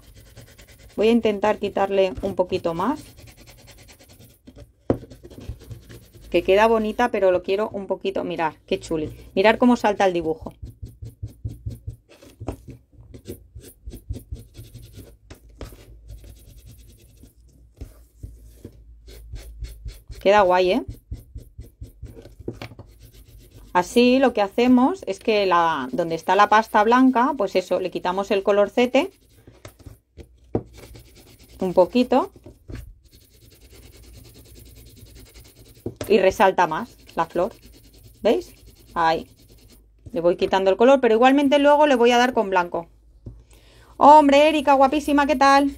Voy a intentar quitarle un poquito más. Que queda bonita, pero lo quiero un poquito. Mirar, qué chuli. Mirar cómo salta el dibujo. Queda guay, ¿eh? Así lo que hacemos es que la, donde está la pasta blanca, pues eso, le quitamos el color colorcete un poquito y resalta más la flor. ¿Veis? Ahí. Le voy quitando el color, pero igualmente luego le voy a dar con blanco. Hombre, Erika, guapísima, ¿qué tal?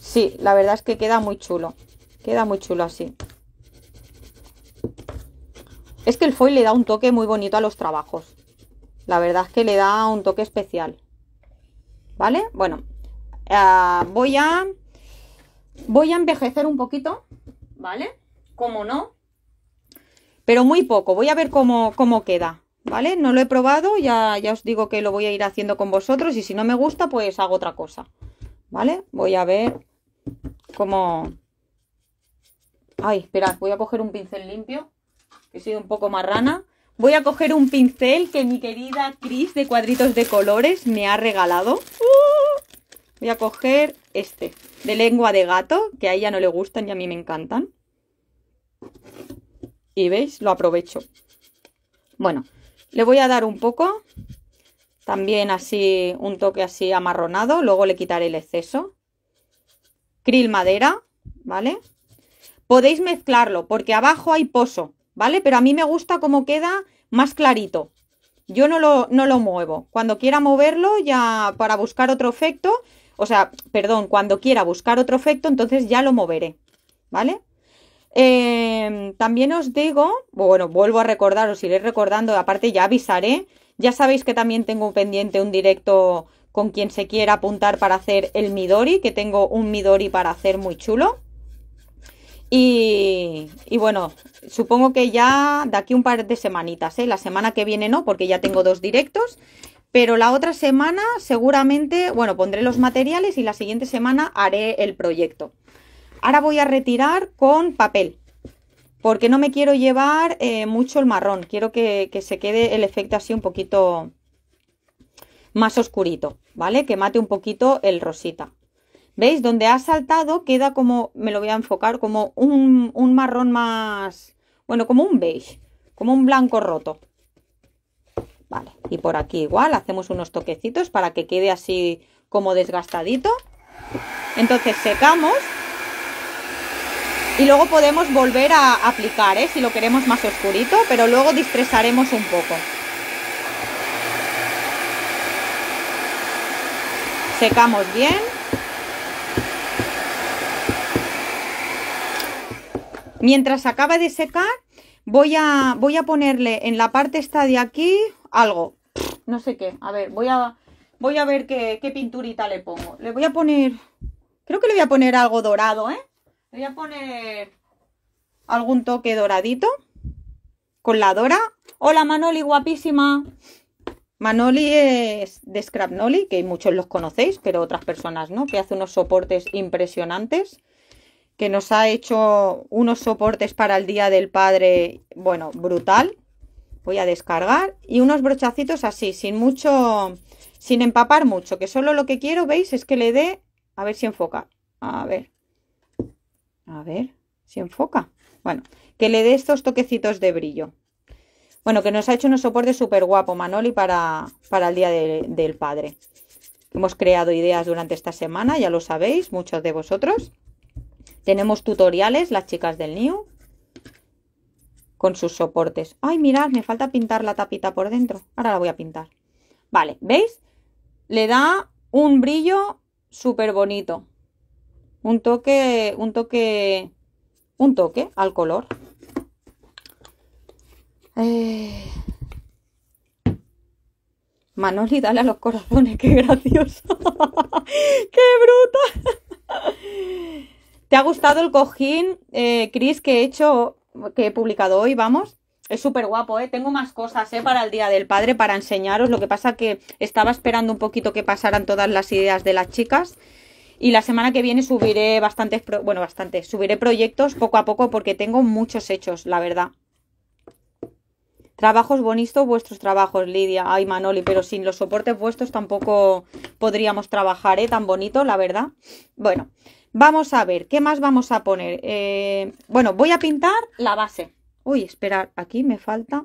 Sí, la verdad es que queda muy chulo. Queda muy chulo así. Es que el foil le da un toque muy bonito a los trabajos. La verdad es que le da un toque especial. ¿Vale? Bueno, Ah, voy a. Voy a envejecer un poquito, ¿vale? Como no. Pero muy poco. Voy a ver cómo, cómo queda, ¿vale? No lo he probado, ya, ya os digo que lo voy a ir haciendo con vosotros. Y si no me gusta, pues hago otra cosa. ¿Vale? Voy a ver cómo. Ay, esperad, voy a coger un pincel limpio. Que he sido un poco marrana. Voy a coger un pincel que mi querida Cris de Cuadritos de Colores me ha regalado. ¡Uh! Voy a coger este, de lengua de gato, que a ella no le gustan y a mí me encantan. Y veis, lo aprovecho. Bueno, le voy a dar un poco, también así, un toque así amarronado, luego le quitaré el exceso. Krill madera, ¿vale? Podéis mezclarlo, porque abajo hay pozo, ¿vale? Pero a mí me gusta cómo queda más clarito. Yo no no lo muevo. Cuando quiera moverlo, ya para buscar otro efecto, o sea, perdón, cuando quiera buscar otro efecto, entonces ya lo moveré, ¿vale? Em, también os digo, bueno, vuelvo a recordar, os iré recordando, aparte ya avisaré, ya sabéis que también tengo pendiente un directo con quien se quiera apuntar para hacer el Midori, que tengo un Midori para hacer muy chulo. Y, y, bueno, supongo que ya de aquí un par de semanitas, ¿eh? la semana que viene no, porque ya tengo dos directos. Pero la otra semana seguramente, bueno, pondré los materiales y la siguiente semana haré el proyecto. Ahora voy a retirar con papel, porque no me quiero llevar eh, mucho el marrón. Quiero que, se quede el efecto así un poquito más oscurito, ¿vale? Que mate un poquito el rosita. ¿Veis? Donde ha saltado queda como, me lo voy a enfocar, como un, un, marrón más, bueno, como un beige, como un blanco roto, Vale, y por aquí igual hacemos unos toquecitos para que quede así como desgastadito. Entonces secamos y luego podemos volver a aplicar, ¿eh? si lo queremos más oscurito, pero luego distresaremos un poco. Secamos bien. Mientras acaba de secar, voy a, voy a ponerle en la parte esta de aquí algo, no sé qué. A ver, voy a, voy a ver qué, qué pinturita le pongo. Le voy a poner, creo que le voy a poner algo dorado, ¿eh? Le voy a poner algún toque doradito con la Dora. Hola Manoli, guapísima. Manoli es de Scrapnoli, que muchos los conocéis, pero otras personas no, que hace unos soportes impresionantes, que nos ha hecho unos soportes para el Día del Padre, bueno, brutal voy a descargar y unos brochacitos así, sin mucho, sin empapar mucho, que solo lo que quiero, veis, es que le dé, a ver si enfoca, a ver, a ver si enfoca, bueno, que le dé estos toquecitos de brillo. Bueno, que nos ha hecho un soporte súper guapo Manoli para, para el Día del Padre. Hemos creado ideas durante esta semana, ya lo sabéis, muchos de vosotros. Tenemos tutoriales, las chicas del New, con sus soportes. Ay, mirad, me falta pintar la tapita por dentro. Ahora la voy a pintar. Vale, ¿veis? Le da un brillo súper bonito. Un toque, un toque, un toque al color. Eh. Manoli, dale a los corazones, qué gracioso. ¡Qué bruta! ¿Te ha gustado el cojín, eh, que he hecho que he publicado hoy, vamos. Es súper guapo, ¿eh? Tengo más cosas, ¿eh? Para el Día del Padre, para enseñaros. Lo que pasa que estaba esperando un poquito que pasaran todas las ideas de las chicas. Y la semana que viene subiré bastantes, bueno, bastantes, subiré proyectos poco a poco porque tengo muchos hechos, la verdad. Trabajos bonitos vuestros trabajos, Lidia. Ay, Manoli, pero sin los soportes vuestros tampoco podríamos trabajar, ¿eh? Tan bonito, la verdad. Bueno, Vamos a ver, ¿qué más vamos a poner? Eh, bueno, voy a pintar la base. Uy, esperar. aquí me falta.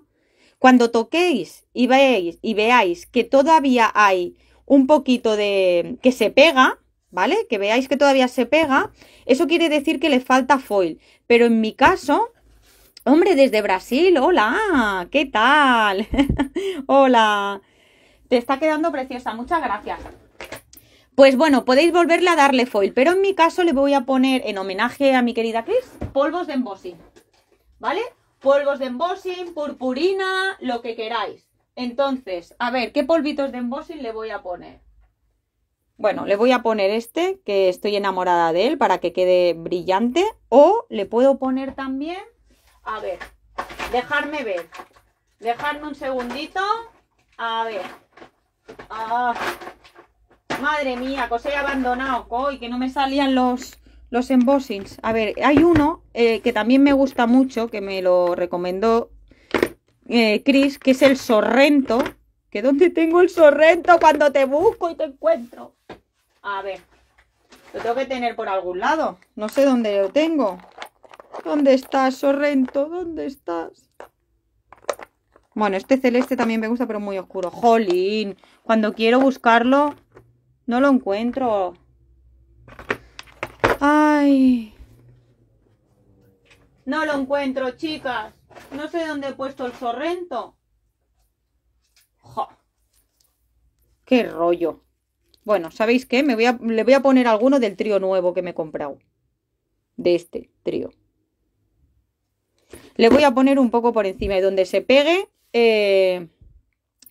Cuando toquéis y veáis, y veáis que todavía hay un poquito de... que se pega, ¿vale? Que veáis que todavía se pega, eso quiere decir que le falta foil. Pero en mi caso, hombre, desde Brasil, hola, ¿qué tal? hola, te está quedando preciosa, muchas gracias. Pues bueno, podéis volverle a darle foil, pero en mi caso le voy a poner, en homenaje a mi querida Chris, polvos de embossing, ¿vale? Polvos de embossing, purpurina, lo que queráis. Entonces, a ver, ¿qué polvitos de embossing le voy a poner? Bueno, le voy a poner este, que estoy enamorada de él, para que quede brillante. O le puedo poner también, a ver, dejarme ver. Dejarme un segundito. A ver. Ah, Madre mía, que os he abandonado, coy, que no me salían los, los embossings. A ver, hay uno eh, que también me gusta mucho, que me lo recomendó eh, Chris, que es el Sorrento. ¿Que dónde tengo el Sorrento cuando te busco y te encuentro? A ver, lo tengo que tener por algún lado. No sé dónde lo tengo. ¿Dónde estás, Sorrento? ¿Dónde estás? Bueno, este celeste también me gusta, pero muy oscuro. Jolín, cuando quiero buscarlo, no lo encuentro. Ay. No lo encuentro, chicas. No sé dónde he puesto el sorrento. ¡Jo! ¡Qué rollo! Bueno, ¿sabéis qué? Me voy a, le voy a poner alguno del trío nuevo que me he comprado. De este trío. Le voy a poner un poco por encima de donde se pegue, eh,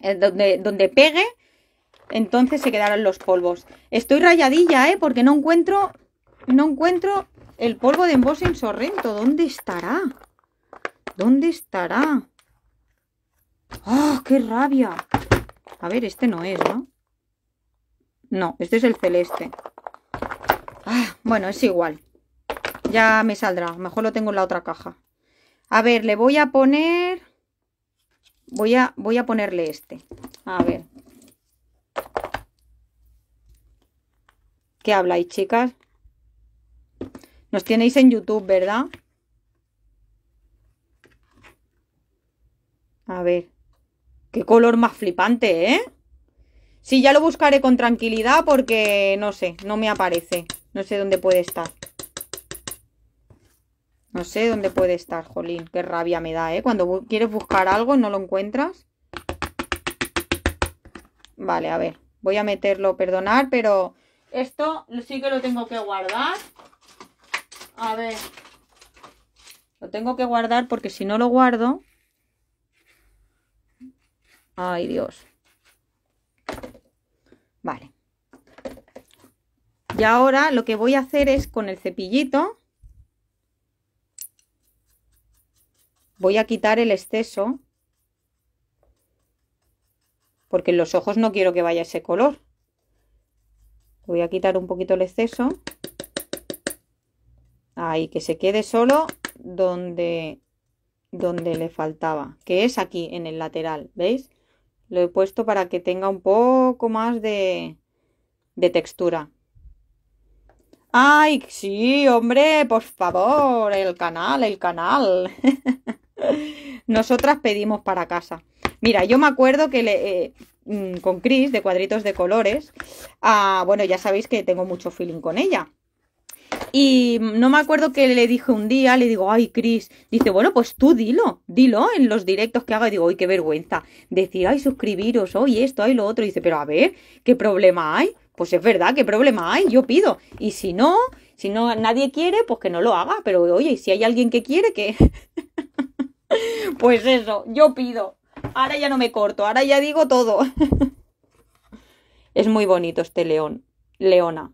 eh, donde, donde pegue, entonces se quedaron los polvos. Estoy rayadilla, ¿eh? Porque no encuentro, no encuentro el polvo de embossing en Sorrento. ¿Dónde estará? ¿Dónde estará? ¡Ah, qué rabia! A ver, este no es, ¿no? No, este es el celeste. Ah, bueno, es igual. Ya me saldrá. Mejor lo tengo en la otra caja. A ver, le voy a poner... Voy a, voy a ponerle este. A ver, ¿Qué habláis, chicas? Nos tenéis en YouTube, ¿verdad? A ver. Qué color más flipante, ¿eh? Sí, ya lo buscaré con tranquilidad porque no sé, no me aparece. No sé dónde puede estar. No sé dónde puede estar, jolín. Qué rabia me da, ¿eh? Cuando quieres buscar algo no lo encuentras. Vale, a ver. Voy a meterlo, perdonar, pero esto sí que lo tengo que guardar. A ver. Lo tengo que guardar porque si no lo guardo... Ay, Dios. Vale. Y ahora lo que voy a hacer es con el cepillito... Voy a quitar el exceso. Porque en los ojos no quiero que vaya ese color. Voy a quitar un poquito el exceso. Ahí, que se quede solo donde, donde le faltaba, que es aquí en el lateral, ¿veis? Lo he puesto para que tenga un poco más de, de textura. ¡Ay, sí, hombre! Por favor, el canal, el canal. Nosotras pedimos para casa. Mira, yo me acuerdo que le, eh, mm, con Chris de cuadritos de colores. Ah, bueno, ya sabéis que tengo mucho feeling con ella. Y no me acuerdo que le dije un día, le digo, ay, Cris, dice, bueno, pues tú dilo, dilo en los directos que haga. Y digo, ay, qué vergüenza. Decir, ay, suscribiros, hoy esto, ay, lo otro. dice, pero a ver, ¿qué problema hay? Pues es verdad, ¿qué problema hay? Yo pido. Y si no, si no nadie quiere, pues que no lo haga. Pero oye, si hay alguien que quiere, que. pues eso, yo pido. Ahora ya no me corto, ahora ya digo todo. es muy bonito este león, leona.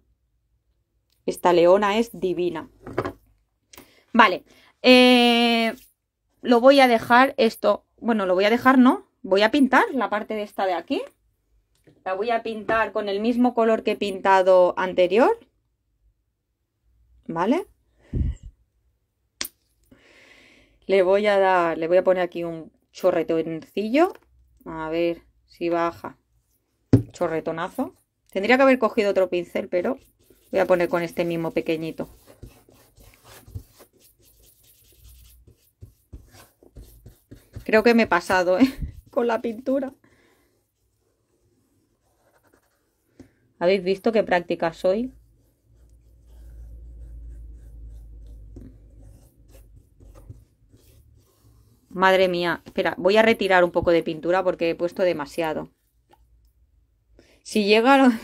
Esta leona es divina. Vale, eh, lo voy a dejar esto, bueno, lo voy a dejar, ¿no? Voy a pintar la parte de esta de aquí. La voy a pintar con el mismo color que he pintado anterior. ¿Vale? Le voy a dar, le voy a poner aquí un, chorretoncillo. A ver si baja. Chorretonazo. Tendría que haber cogido otro pincel, pero voy a poner con este mismo pequeñito. Creo que me he pasado ¿eh? con la pintura. ¿Habéis visto qué práctica soy? Madre mía, espera, voy a retirar un poco de pintura porque he puesto demasiado. Si llegan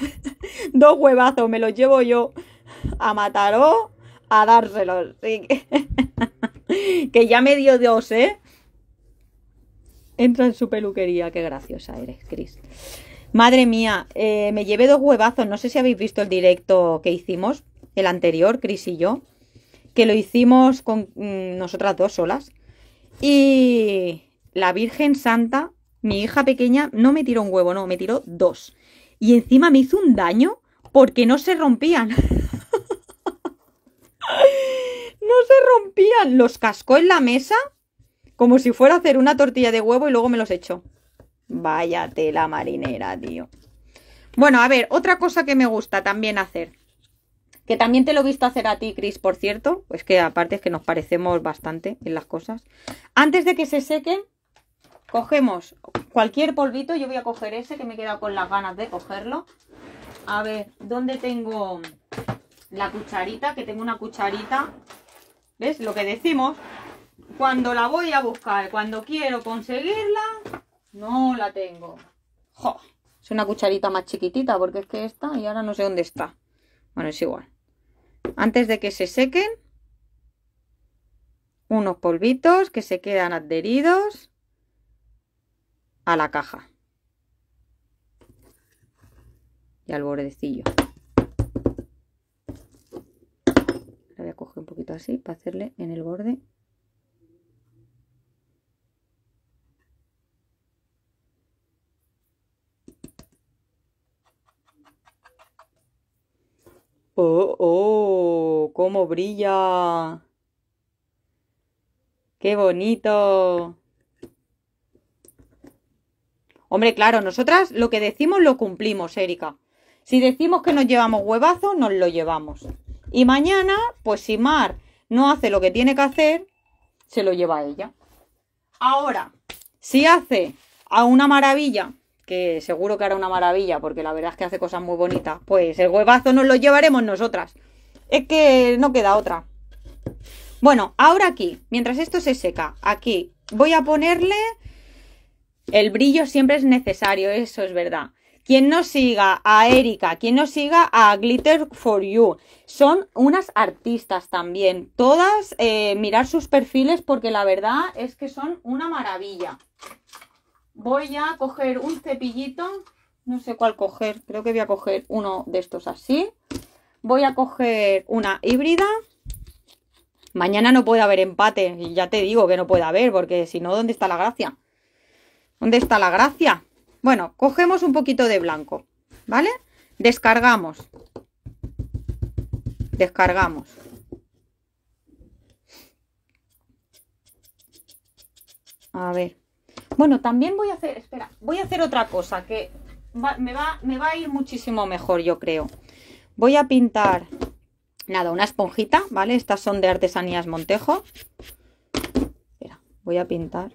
dos huevazos me los llevo yo a Mataró a dárselos. que ya me dio dos, ¿eh? Entra en su peluquería, qué graciosa eres, Cris Madre mía, eh, me llevé dos huevazos. No sé si habéis visto el directo que hicimos, el anterior, Cris y yo, que lo hicimos con mm, nosotras dos solas. Y la Virgen Santa, mi hija pequeña, no me tiró un huevo, no, me tiró dos. Y encima me hizo un daño porque no se rompían. no se rompían. Los cascó en la mesa como si fuera a hacer una tortilla de huevo y luego me los echó. Váyate la marinera, tío. Bueno, a ver, otra cosa que me gusta también hacer. Que también te lo he visto hacer a ti, Chris, por cierto. Pues que aparte es que nos parecemos bastante en las cosas. Antes de que se sequen, cogemos cualquier polvito. Yo voy a coger ese que me he quedado con las ganas de cogerlo. A ver, ¿dónde tengo la cucharita? Que tengo una cucharita. ¿Ves? Lo que decimos. Cuando la voy a buscar, cuando quiero conseguirla, no la tengo. Es una cucharita más chiquitita porque es que esta y ahora no sé dónde está. Bueno, es igual antes de que se sequen unos polvitos que se quedan adheridos a la caja y al bordecillo. La voy a coger un poquito así para hacerle en el borde Oh, oh, cómo brilla. Qué bonito. Hombre, claro, nosotras lo que decimos lo cumplimos, Erika. Si decimos que nos llevamos huevazo, nos lo llevamos. Y mañana, pues si Mar no hace lo que tiene que hacer, se lo lleva a ella. Ahora, si hace a una maravilla que seguro que hará una maravilla, porque la verdad es que hace cosas muy bonitas, pues el huevazo nos lo llevaremos nosotras. Es que no queda otra. Bueno, ahora aquí, mientras esto se seca, aquí voy a ponerle... El brillo siempre es necesario, eso es verdad. Quien nos siga a Erika, quien nos siga a Glitter for You, son unas artistas también. Todas eh, mirar sus perfiles porque la verdad es que son una maravilla voy a coger un cepillito, no sé cuál coger, creo que voy a coger uno de estos así. Voy a coger una híbrida. Mañana no puede haber empate, y ya te digo que no puede haber, porque si no, ¿dónde está la gracia? ¿Dónde está la gracia? Bueno, cogemos un poquito de blanco, ¿vale? Descargamos. Descargamos. A ver. Bueno, también voy a hacer, espera, voy a hacer otra cosa que me, va, me va a ir muchísimo mejor, yo creo. Voy a pintar, nada, una esponjita, ¿vale? Estas son de Artesanías Montejo. Espera, voy a pintar.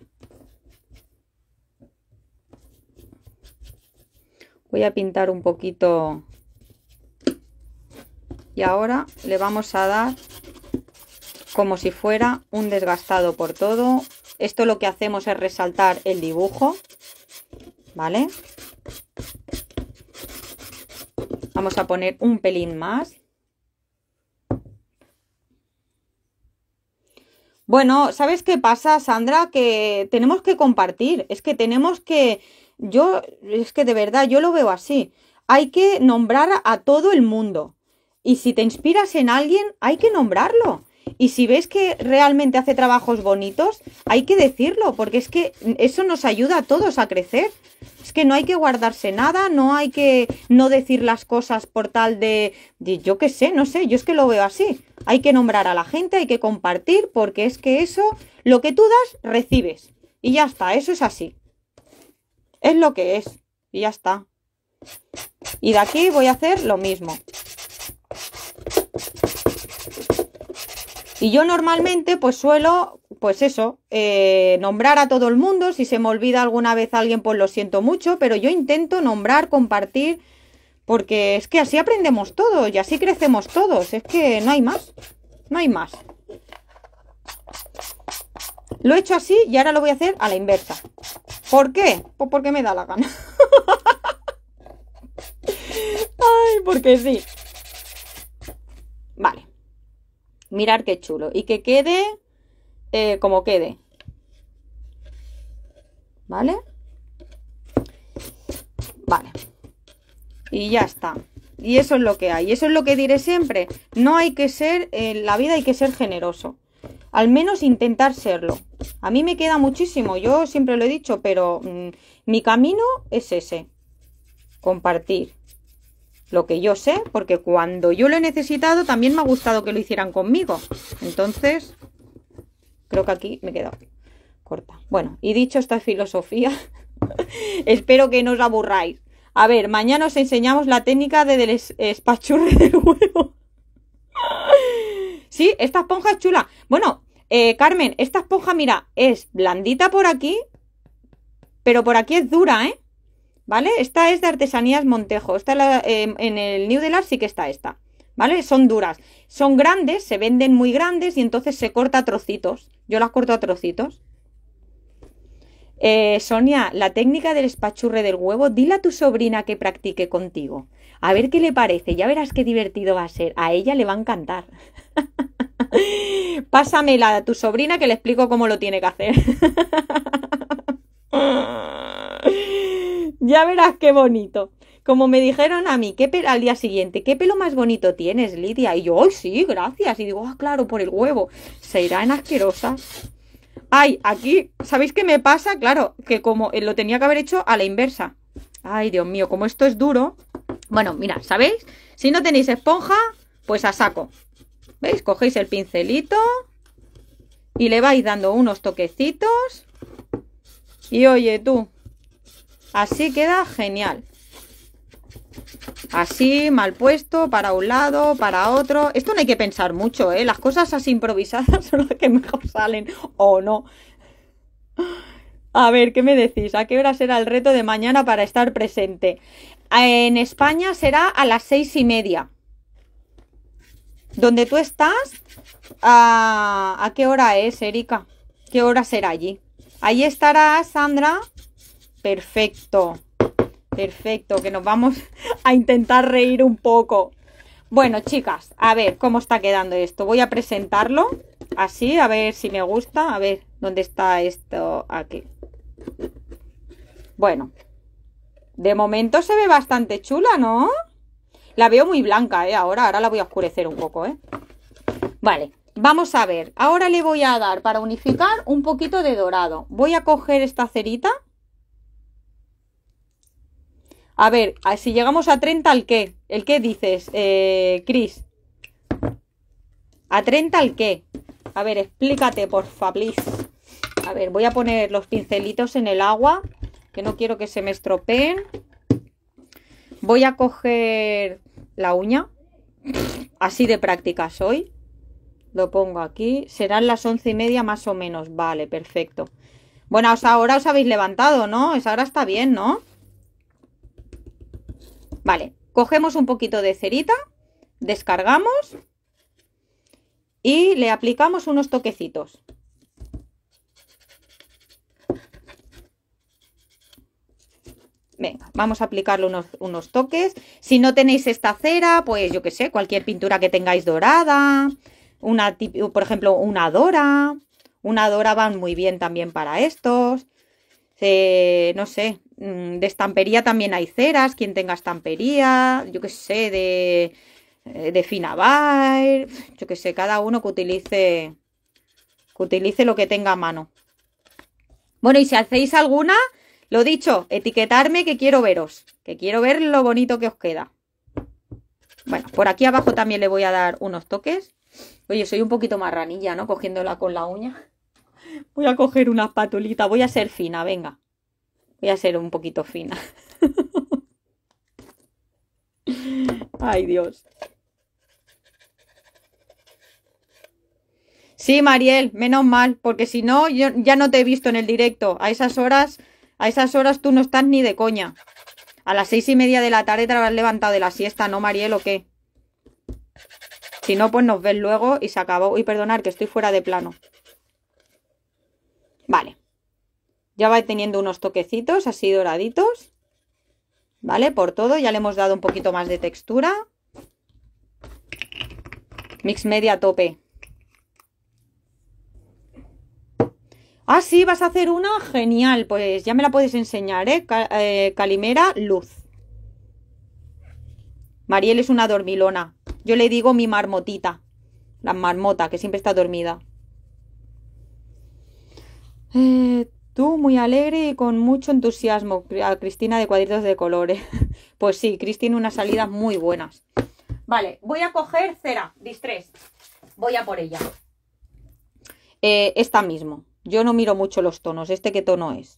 Voy a pintar un poquito y ahora le vamos a dar como si fuera un desgastado por todo, esto lo que hacemos es resaltar el dibujo, ¿vale? Vamos a poner un pelín más. Bueno, ¿sabes qué pasa, Sandra? Que tenemos que compartir, es que tenemos que... Yo, es que de verdad, yo lo veo así. Hay que nombrar a todo el mundo. Y si te inspiras en alguien, hay que nombrarlo. Y si ves que realmente hace trabajos bonitos, hay que decirlo, porque es que eso nos ayuda a todos a crecer. Es que no hay que guardarse nada, no hay que no decir las cosas por tal de, yo qué sé, no sé, yo es que lo veo así. Hay que nombrar a la gente, hay que compartir, porque es que eso, lo que tú das, recibes. Y ya está, eso es así. Es lo que es. Y ya está. Y de aquí voy a hacer lo mismo. Y yo normalmente pues suelo, pues eso, eh, nombrar a todo el mundo. Si se me olvida alguna vez alguien, pues lo siento mucho, pero yo intento nombrar, compartir, porque es que así aprendemos todos y así crecemos todos. Es que no hay más, no hay más. Lo he hecho así y ahora lo voy a hacer a la inversa. ¿Por qué? Pues porque me da la gana. Ay, porque sí. Vale. Mirar qué chulo. Y que quede eh, como quede. ¿Vale? Vale. Y ya está. Y eso es lo que hay. Y eso es lo que diré siempre. No hay que ser, en la vida hay que ser generoso. Al menos intentar serlo. A mí me queda muchísimo, yo siempre lo he dicho, pero mm, mi camino es ese. Compartir lo que yo sé, porque cuando yo lo he necesitado también me ha gustado que lo hicieran conmigo. Entonces, creo que aquí me he quedado corta. Bueno, y dicho esta filosofía, espero que no os aburráis. A ver, mañana os enseñamos la técnica de del espachurre del huevo. sí, esta esponja es chula. Bueno, eh, Carmen, esta esponja, mira, es blandita por aquí, pero por aquí es dura, ¿eh? ¿vale? Esta es de Artesanías Montejo, está em, en el New Delar sí que está esta, ¿vale? Son duras, son grandes, se venden muy grandes y entonces se corta a trocitos, yo las corto a trocitos. Eh, Sonia, la técnica del espachurre del huevo, dile a tu sobrina que practique contigo. A ver qué le parece, ya verás qué divertido va a ser. A ella le va a encantar. Pásamela a tu sobrina que le explico cómo lo tiene que hacer. ya verás qué bonito. Como me dijeron a mí, ¿qué al día siguiente, ¿qué pelo más bonito tienes, Lidia? Y yo, ¡ay, sí, gracias! Y digo, ah, claro, por el huevo. Se irán asquerosas. Ay, aquí, ¿sabéis qué me pasa? Claro, que como eh, lo tenía que haber hecho a la inversa. Ay, Dios mío, como esto es duro. Bueno, mira, ¿sabéis? Si no tenéis esponja, pues a saco. ¿Veis? Cogéis el pincelito y le vais dando unos toquecitos. Y oye, tú, Así queda genial. Así, mal puesto, para un lado, para otro. Esto no hay que pensar mucho, ¿eh? Las cosas así improvisadas son las que mejor salen o no. A ver, ¿qué me decís? ¿A qué hora será el reto de mañana para estar presente? En España será a las seis y media. Donde tú estás, ¿a, qué hora es, Erika? ¿Qué hora será allí? ahí estará Sandra Perfecto. Perfecto, que nos vamos a intentar reír un poco. Bueno, chicas, a ver cómo está quedando esto. Voy a presentarlo así, a ver si me gusta. A ver dónde está esto aquí. Bueno, de momento se ve bastante chula, ¿no? La veo muy blanca, ¿eh? Ahora, ahora la voy a oscurecer un poco, ¿eh? Vale, vamos a ver. Ahora le voy a dar para unificar un poquito de dorado. Voy a coger esta cerita a ver, si llegamos a 30, ¿al qué? ¿El qué dices, eh, ¿A 30 al qué? A ver, explícate, por please. A ver, voy a poner los pincelitos en el agua, que no quiero que se me estropeen. Voy a coger la uña. Así de práctica soy. Lo pongo aquí. Serán las once y media más o menos. Vale, perfecto. Bueno, ahora os habéis levantado, ¿no? Ahora está bien, ¿no? Vale, cogemos un poquito de cerita, descargamos y le aplicamos unos toquecitos. Venga, vamos a aplicarle unos, toques. Si no tenéis esta cera, pues yo que sé, cualquier pintura que tengáis dorada, una, por ejemplo, una dora. Una dora van muy bien también para estos. Eh, no sé, Mm, de estampería también hay ceras, quien tenga estampería, yo qué sé, de, eh, de Finabair, yo qué sé, cada uno que utilice, que utilice lo que tenga a mano. Bueno, y si hacéis alguna, lo dicho, etiquetarme que quiero veros, que quiero ver lo bonito que os queda. Bueno, por aquí abajo también le voy a dar unos toques. Oye, soy un poquito marranilla, ¿no? Cogiéndola con la uña. Voy a coger una espatulita, voy a ser fina, venga. Voy a ser un poquito fina. Ay, Dios. Sí, Mariel, menos mal, porque si no, yo ya no te he visto en el directo. A esas horas, a esas horas tú no estás ni de coña. A las seis y media de la tarde te habrás levantado de la siesta, ¿no, Mariel, o qué? Si no, pues nos ves luego y se acabó. Y perdonar que estoy fuera de plano. Vale. Ya va teniendo unos toquecitos así doraditos. ¿Vale? Por todo. Ya le hemos dado un poquito más de textura. Mix media tope. Ah, sí, vas a hacer una. Genial. Pues ya me la puedes enseñar, ¿eh? ¿eh? calimera, luz. Mariel es una dormilona. Yo le digo mi marmotita. La marmota, que siempre está dormida. Eh, Tú muy alegre y con mucho entusiasmo, a Cristina de cuadritos de colores. Pues sí, Cristina unas salidas muy buenas. Vale, voy a coger cera, Distress. Voy a por ella. Eh, esta mismo. Yo no miro mucho los tonos. ¿Este qué tono es?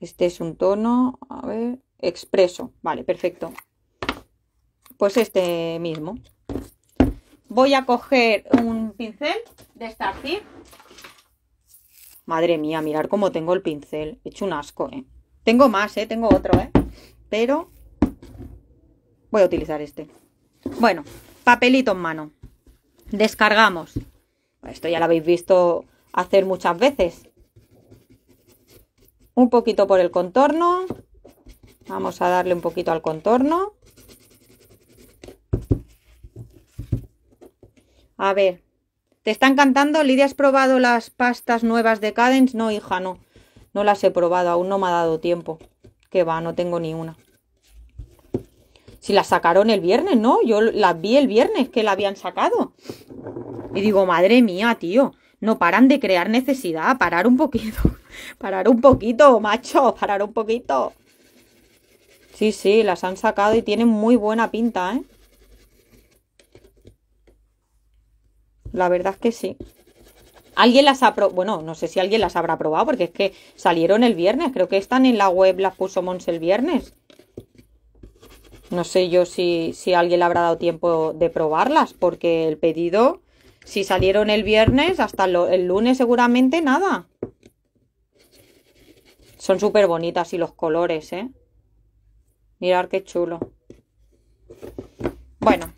Este es un tono, a ver, expreso. Vale, perfecto. Pues este mismo. Voy a coger un pincel de Starfish Madre mía, mirar cómo tengo el pincel. He hecho un asco, ¿eh? Tengo más, ¿eh? Tengo otro, ¿eh? Pero voy a utilizar este. Bueno, papelito en mano. Descargamos. Esto ya lo habéis visto hacer muchas veces. Un poquito por el contorno. Vamos a darle un poquito al contorno. A ver, ¿Te están cantando? Lidia, ¿has probado las pastas nuevas de Cadence? No, hija, no. No las he probado, aún no me ha dado tiempo. Que va, no tengo ni una. Si las sacaron el viernes, ¿no? Yo las vi el viernes que la habían sacado. Y digo, madre mía, tío. No paran de crear necesidad. Parar un poquito. parar un poquito, macho. Parar un poquito. Sí, sí, las han sacado y tienen muy buena pinta, ¿eh? la verdad es que sí. Alguien las ha probado? bueno, no sé si alguien las habrá probado porque es que salieron el viernes, creo que están en la web, las puso Mons el viernes. No sé yo si, si alguien le habrá dado tiempo de probarlas porque el pedido, si salieron el viernes, hasta el lunes seguramente nada. Son súper bonitas y los colores, ¿eh? Mirad qué chulo. Bueno,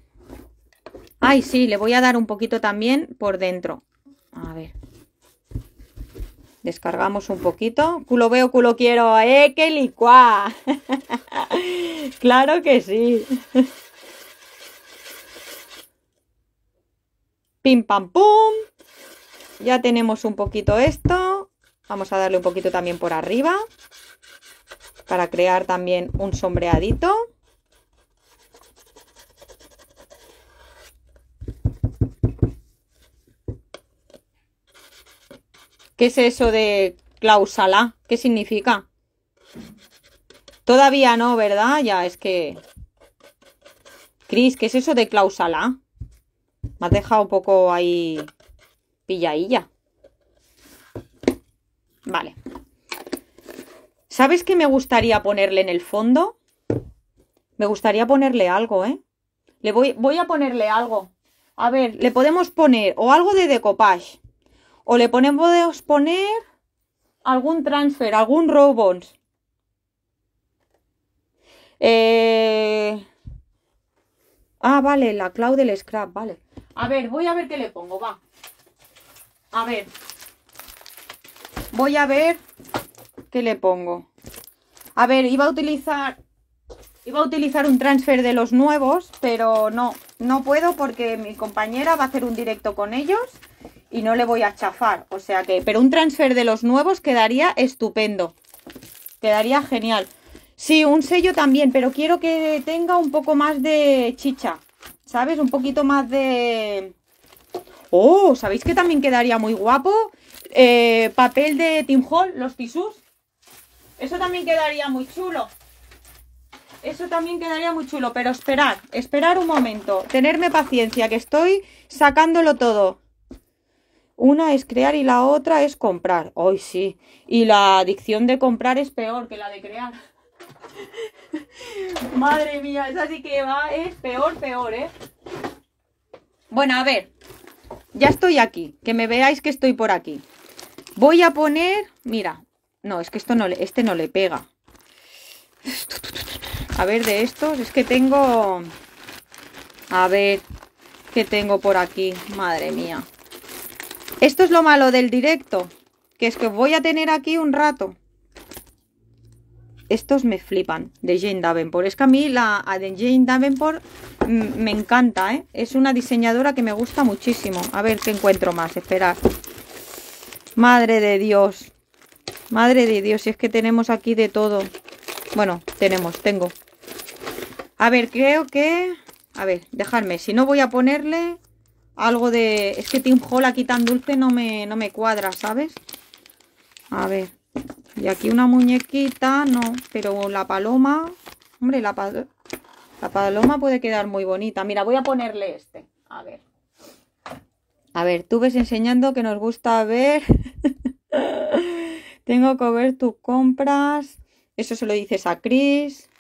Ay, sí, le voy a dar un poquito también por dentro. A ver. Descargamos un poquito. Culo veo, culo quiero. ¡Eh, qué licua! claro que sí. Pim, pam, pum. Ya tenemos un poquito esto. Vamos a darle un poquito también por arriba. Para crear también un sombreadito. ¿Qué es eso de cláusula? ¿Qué significa? Todavía no, ¿verdad? Ya, es que... Cris, ¿qué es eso de cláusula? Me has dejado un poco ahí pillailla. Vale. ¿Sabes qué me gustaría ponerle en el fondo? Me gustaría ponerle algo, ¿eh? Le voy, voy a ponerle algo. A ver, le podemos poner o algo de decopage. O le ponemos poner algún transfer, algún robons. Eh... Ah, vale, la cloud del scrap, vale. A ver, voy a ver qué le pongo, va. A ver. Voy a ver qué le pongo. A ver, iba a utilizar iba a utilizar un transfer de los nuevos, pero no, no puedo porque mi compañera va a hacer un directo con ellos y no le voy a chafar. O sea que, pero un transfer de los nuevos quedaría estupendo. Quedaría genial. Sí, un sello también, pero quiero que tenga un poco más de chicha. ¿Sabes? Un poquito más de... Oh, ¿sabéis que también quedaría muy guapo? Eh, papel de Tim Hall, los tisús. Eso también quedaría muy chulo. Eso también quedaría muy chulo, pero esperad esperar un momento, tenerme paciencia, que estoy sacándolo todo. Una es crear y la otra es comprar. Hoy sí. Y la adicción de comprar es peor que la de crear. Madre mía, es así que va, es peor, peor, ¿eh? Bueno, a ver. Ya estoy aquí. Que me veáis que estoy por aquí. Voy a poner. Mira. No, es que esto no le, este no le pega. A ver, de estos. Es que tengo. A ver. ¿Qué tengo por aquí? Madre mía. Esto es lo malo del directo, que es que voy a tener aquí un rato. Estos me flipan, de Jane Davenport. Es que a mí la de Jane Davenport me encanta, ¿eh? Es una diseñadora que me gusta muchísimo. A ver qué encuentro más, esperad. Madre de Dios. Madre de Dios, si es que tenemos aquí de todo. Bueno, tenemos, tengo. A ver, creo que... A ver, dejadme, Si no voy a ponerle algo de... Es que Tim Hall aquí tan dulce no me, no me cuadra, ¿sabes? A ver. Y aquí una muñequita, no. Pero la paloma... Hombre, la, la paloma puede quedar muy bonita. Mira, voy a ponerle este. A ver. A ver, tú ves enseñando que nos gusta ver... Tengo que ver tus compras. Eso se lo dices a Chris.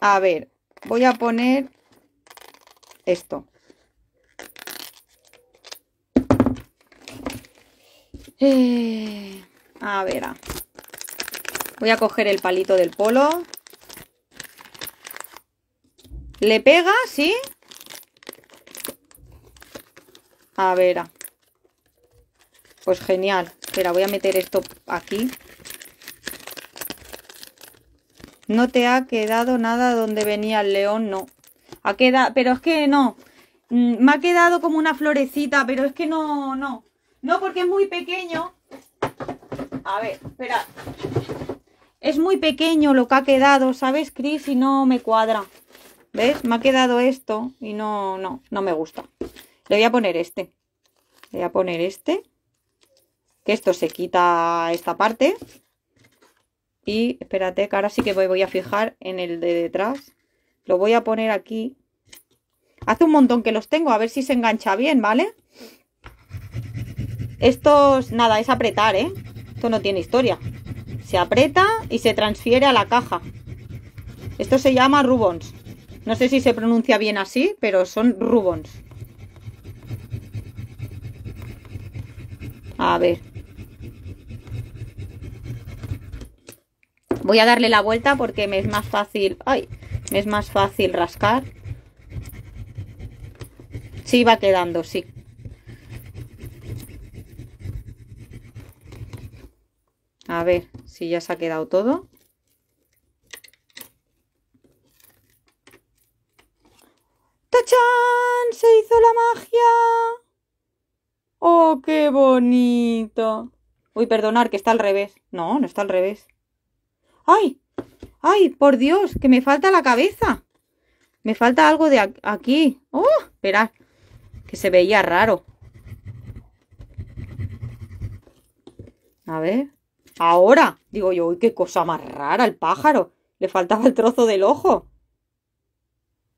A ver, voy a poner esto. Eh, a ver, ah. voy a coger el palito del polo. ¿Le pega? ¿Sí? A ver. Ah. Pues genial. Pero voy a meter esto aquí. No te ha quedado nada donde venía el león, no. Ha quedado, pero es que no. Mm, me ha quedado como una florecita, pero es que no, no. No, porque es muy pequeño. A ver, espera. Es muy pequeño lo que ha quedado, ¿sabes, Cris? Y no me cuadra. ¿Ves? Me ha quedado esto y no, no, no me gusta. Le voy a poner este. Le voy a poner este. Que esto se quita esta parte. Y espérate que ahora sí que voy, voy a fijar en el de detrás. Lo voy a poner aquí. Hace un montón que los tengo, a ver si se engancha bien, ¿vale? Estos, nada, es apretar, ¿eh? Esto no tiene historia. Se aprieta y se transfiere a la caja. Esto se llama rubons. No sé si se pronuncia bien así, pero son rubons. A ver. Voy a darle la vuelta porque me es más fácil. ¡Ay! Es más fácil rascar. Sí, va quedando, sí. A ver si ya se ha quedado todo. ¡Tachán! ¡Se hizo la magia! ¡Oh, qué bonito! Uy, perdonar, que está al revés. No, no está al revés. ¡Ay! ¡Ay, por Dios! Que me falta la cabeza. Me falta algo de aquí. ¡Oh! Esperad. Que se veía raro. A ver. Ahora. Digo yo, qué cosa más rara el pájaro. Le faltaba el trozo del ojo.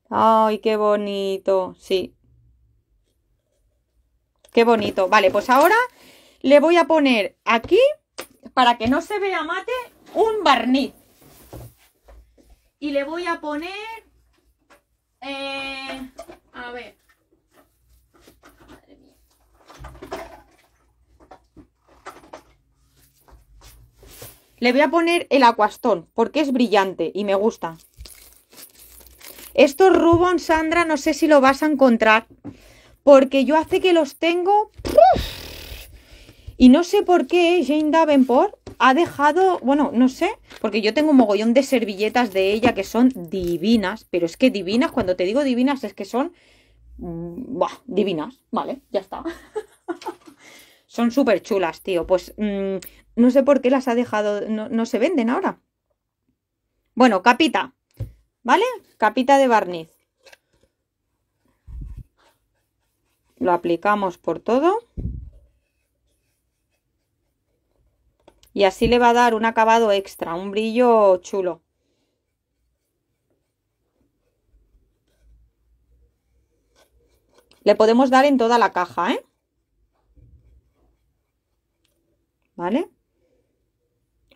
¡Ay, qué bonito! Sí. Qué bonito. Vale, pues ahora le voy a poner aquí, para que no se vea mate, un barniz. Y le voy a poner... Eh, a ver. Le voy a poner el acuastón porque es brillante y me gusta. Estos Rubon, Sandra, no sé si lo vas a encontrar. Porque yo hace que los tengo... Y no sé por qué Jane Davenport ha dejado... Bueno, no sé porque yo tengo un mogollón de servilletas de ella que son divinas, pero es que divinas, cuando te digo divinas, es que son... Mm, divinas, vale, ya está. son súper chulas, tío. Pues mm, no sé por qué las ha dejado, no se venden ahora. Bueno, capita, ¿vale? Capita de barniz. Lo aplicamos por todo. y así le va a dar un acabado extra, un brillo chulo. Le podemos dar en toda la caja, ¿eh? ¿Vale?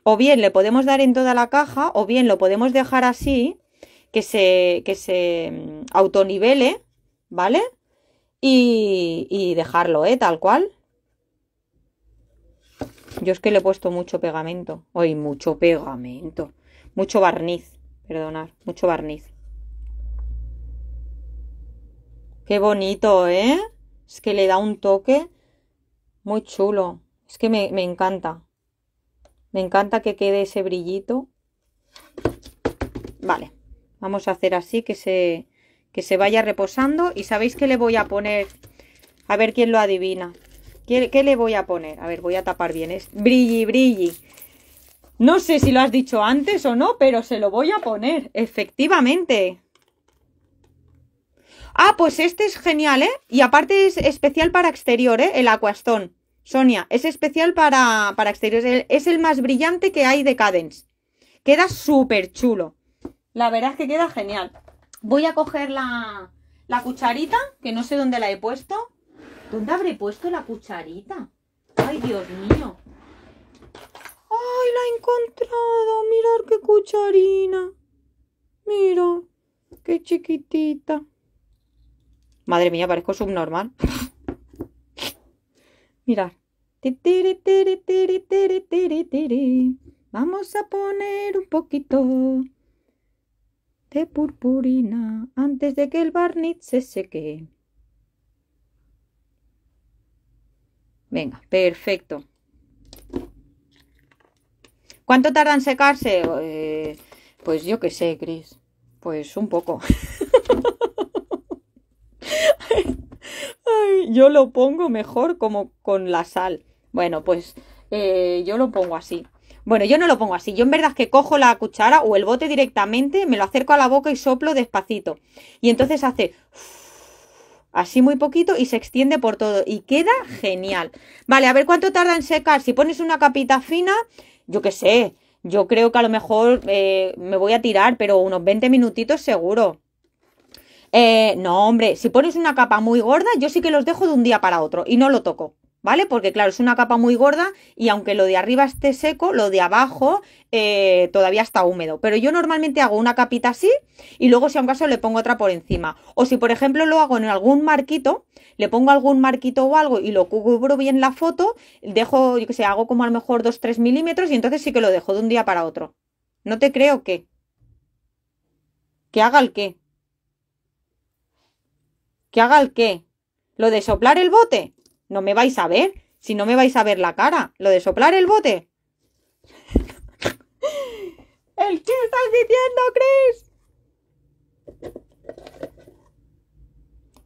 O bien le podemos dar en toda la caja, o bien lo podemos dejar así, que se, que se mm, autonivele, ¿vale? Y, y dejarlo, ¿eh? Tal cual. Yo es que le he puesto mucho pegamento. Hoy mucho pegamento. Mucho barniz. Perdonad, mucho barniz. Qué bonito, ¿eh? Es que le da un toque muy chulo. Es que me, me encanta. Me encanta que quede ese brillito. Vale. Vamos a hacer así que se, que se vaya reposando. Y sabéis que le voy a poner... A ver quién lo adivina. ¿Qué, le voy a poner? A ver, voy a tapar bien. Es brilli, brilli. No sé si lo has dicho antes o no, pero se lo voy a poner. Efectivamente. Ah, pues este es genial, ¿eh? Y aparte es especial para exterior, ¿eh? El Aquastone. Sonia, es especial para, exterior. Es el, más brillante que hay de Cadence. Queda súper chulo. La verdad es que queda genial. Voy a coger la, la cucharita, que no sé dónde la he puesto. ¿Dónde habré puesto la cucharita? ¡Ay, Dios mío! ¡Ay, la he encontrado! ¡Mirad qué cucharina! ¡Mira! ¡Qué chiquitita! Madre mía, parezco subnormal. Mirad. Vamos a poner un poquito de purpurina antes de que el barniz se seque. Venga, perfecto. ¿Cuánto tarda en secarse? Eh, pues yo qué sé, Cris. Pues un poco. yo lo pongo mejor como con la sal. Bueno, pues eh, yo lo pongo así. Bueno, yo no lo pongo así. Yo en verdad es que cojo la cuchara o el bote directamente, me lo acerco a la boca y soplo despacito. Y entonces hace... Así muy poquito y se extiende por todo. Y queda genial. Vale, a ver cuánto tarda en secar. Si pones una capita fina, yo qué sé. Yo creo que a lo mejor eh, me voy a tirar, pero unos 20 minutitos seguro. Eh, no, hombre, si pones una capa muy gorda, yo sí que los dejo de un día para otro y no lo toco. ¿vale? Porque claro, es una capa muy gorda y aunque lo de arriba esté seco, lo de abajo eh, todavía está húmedo. Pero yo normalmente hago una capita así y luego si a un caso le pongo otra por encima. O si por ejemplo lo hago en algún marquito, le pongo algún marquito o algo y lo cubro bien la foto, dejo, yo que sé, hago como a lo mejor 2-3 milímetros y entonces sí que lo dejo de un día para otro. No te creo que. ¿Que haga el qué? ¿Que haga el qué? ¿Lo de soplar el bote? No me vais a ver, si no me vais a ver la cara. Lo de soplar el bote. ¿El qué estás diciendo, Chris?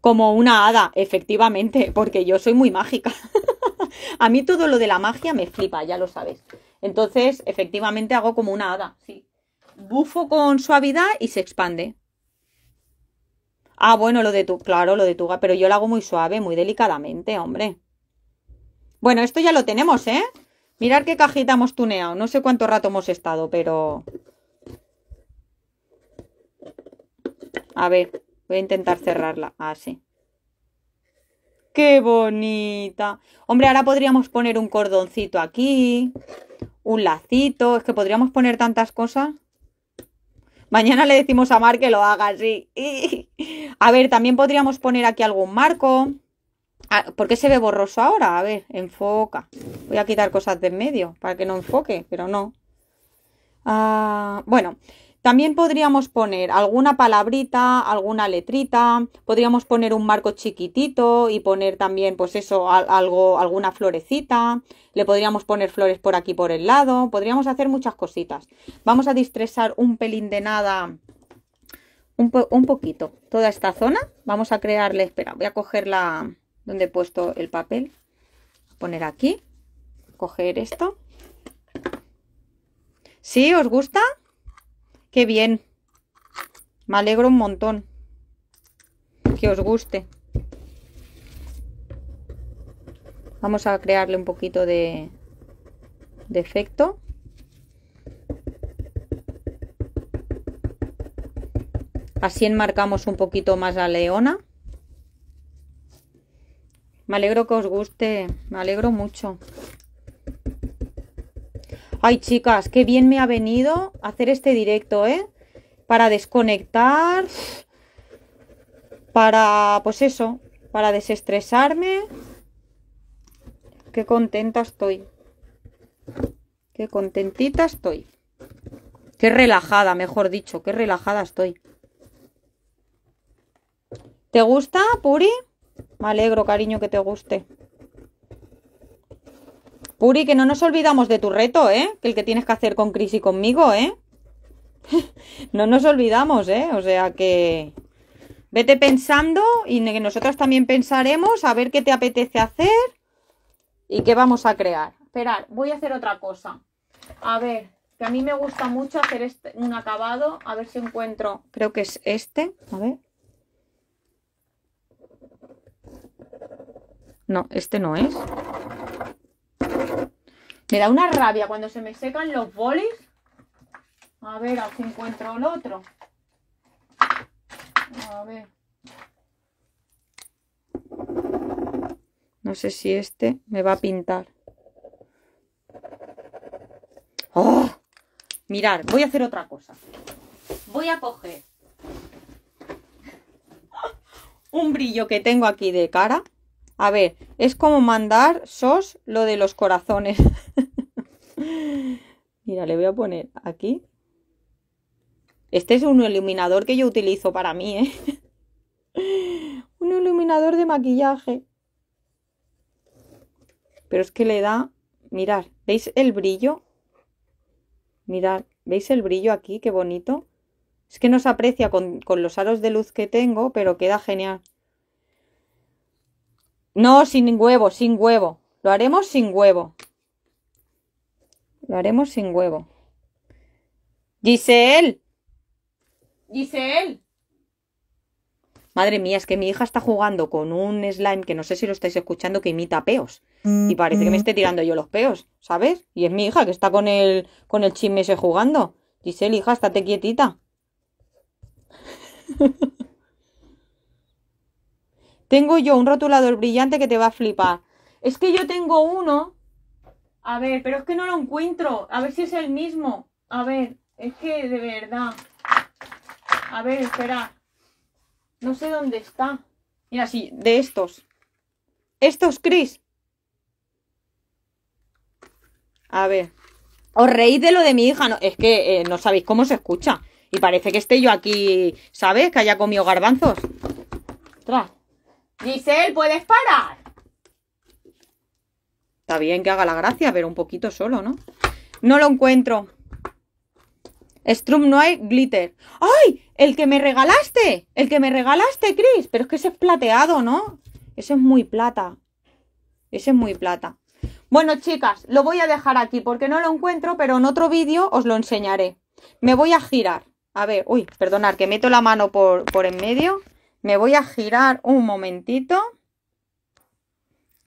Como una hada, efectivamente, porque yo soy muy mágica. a mí todo lo de la magia me flipa, ya lo sabes. Entonces, efectivamente, hago como una hada, sí. Bufo con suavidad y se expande. Ah, bueno, lo de tu, claro, lo de tu... pero yo lo hago muy suave, muy delicadamente, hombre. Bueno, esto ya lo tenemos, ¿eh? Mirad qué cajita hemos tuneado. No sé cuánto rato hemos estado, pero... A ver, voy a intentar cerrarla. Así. Ah, ¡Qué bonita! Hombre, ahora podríamos poner un cordoncito aquí, un lacito. Es que podríamos poner tantas cosas. Mañana le decimos a Mar que lo haga así. a ver, también podríamos poner aquí algún marco. Ah, ¿Por qué se ve borroso ahora? A ver, enfoca. Voy a quitar cosas de en medio para que no enfoque, pero no. Ah, bueno, también podríamos poner alguna palabrita, alguna letrita, podríamos poner un marco chiquitito y poner también, pues eso, algo, alguna florecita, le podríamos poner flores por aquí por el lado, podríamos hacer muchas cositas. Vamos a distresar un pelín de nada, un, un poquito, toda esta zona. Vamos a crearle, espera, voy a coger la, donde he puesto el papel, poner aquí, coger esto. ¿Sí? ¿Os gusta? Qué bien. Me alegro un montón. Que os guste. Vamos a crearle un poquito de, de efecto. Así enmarcamos un poquito más a leona. Me alegro que os guste, me alegro mucho. Ay, chicas, qué bien me ha venido hacer este directo, ¿eh? Para desconectar, para, pues eso, para desestresarme. Qué contenta estoy. Qué contentita estoy. Qué relajada, mejor dicho, qué relajada estoy. ¿Te gusta, Puri? Me alegro, cariño, que te guste. Puri, que no nos olvidamos de tu reto, ¿eh? Que el que tienes que hacer con Cris y conmigo, ¿eh? no nos olvidamos, ¿eh? O sea que vete pensando y que nosotras también pensaremos a ver qué te apetece hacer y qué vamos a crear. Esperar, voy a hacer otra cosa. A ver, que a mí me gusta mucho hacer este, un acabado. A ver si encuentro, creo que es este. A ver. No, este no es. Me da una rabia cuando se me secan los bolis. A ver, si encuentro el otro. A ver. No sé si este me va a pintar. ¡Oh! Mirad, voy a hacer otra cosa. Voy a coger un brillo que tengo aquí de cara a ver, es como mandar sos lo de los corazones. Mira, le voy a poner aquí. Este es un iluminador que yo utilizo para mí, ¿eh? un iluminador de maquillaje. Pero es que le da... Mirad, ¿veis el brillo? Mirad, ¿veis el brillo aquí? Qué bonito. Es que no se aprecia con, con los aros de luz que tengo, pero queda genial. No, sin huevo, sin huevo. Lo haremos sin huevo. Lo haremos sin huevo. Giselle. Giselle. Madre mía, es que mi hija está jugando con un slime que no sé si lo estáis escuchando que imita peos. Y parece que me mm-hmm. esté tirando yo los peos, ¿sabes? Y es mi hija que está con el, con el chisme ese jugando. Giselle, hija, estate quietita. Tengo yo un rotulador brillante que te va a flipar. Es que yo tengo uno. A ver, pero es que no lo encuentro. A ver si es el mismo. A ver, es que de verdad. A ver, espera. No sé dónde está. Mira, sí, de estos. Estos, Chris. A ver. Os reís de lo de mi hija. No, es que eh, no sabéis cómo se escucha. Y parece que esté yo aquí, ¿sabes? Que haya comido garbanzos. Tras. Giselle, ¿puedes parar? Está bien que haga la gracia, pero un poquito solo, ¿no? No lo encuentro. Strum no hay glitter. ¡Ay! El que me regalaste. El que me regalaste, Chris. Pero es que ese es plateado, ¿no? Ese es muy plata. Ese es muy plata. Bueno, chicas, lo voy a dejar aquí porque no lo encuentro, pero en otro vídeo os lo enseñaré. Me voy a girar. A ver, uy, perdonar que meto la mano por, por en medio. Me voy a girar un momentito.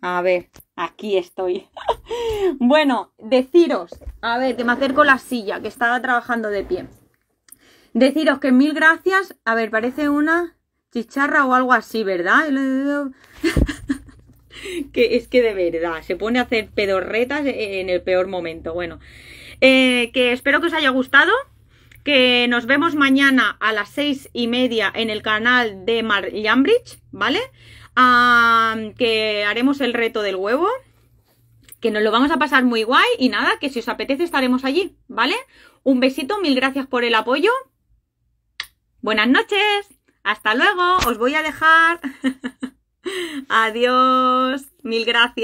A ver, aquí estoy. bueno, deciros, a ver, que me acerco la silla, que estaba trabajando de pie. Deciros que mil gracias. A ver, parece una chicharra o algo así, ¿verdad? que es que de verdad, se pone a hacer pedorretas en el peor momento. Bueno, eh, que espero que os haya gustado que nos vemos mañana a las seis y media en el canal de Mar ¿vale? que haremos el reto del huevo, que nos lo vamos a pasar muy guay y nada, que si os apetece estaremos allí, ¿vale? Un besito, mil gracias por el apoyo. Buenas noches, hasta luego, os voy a dejar. Adiós, mil gracias.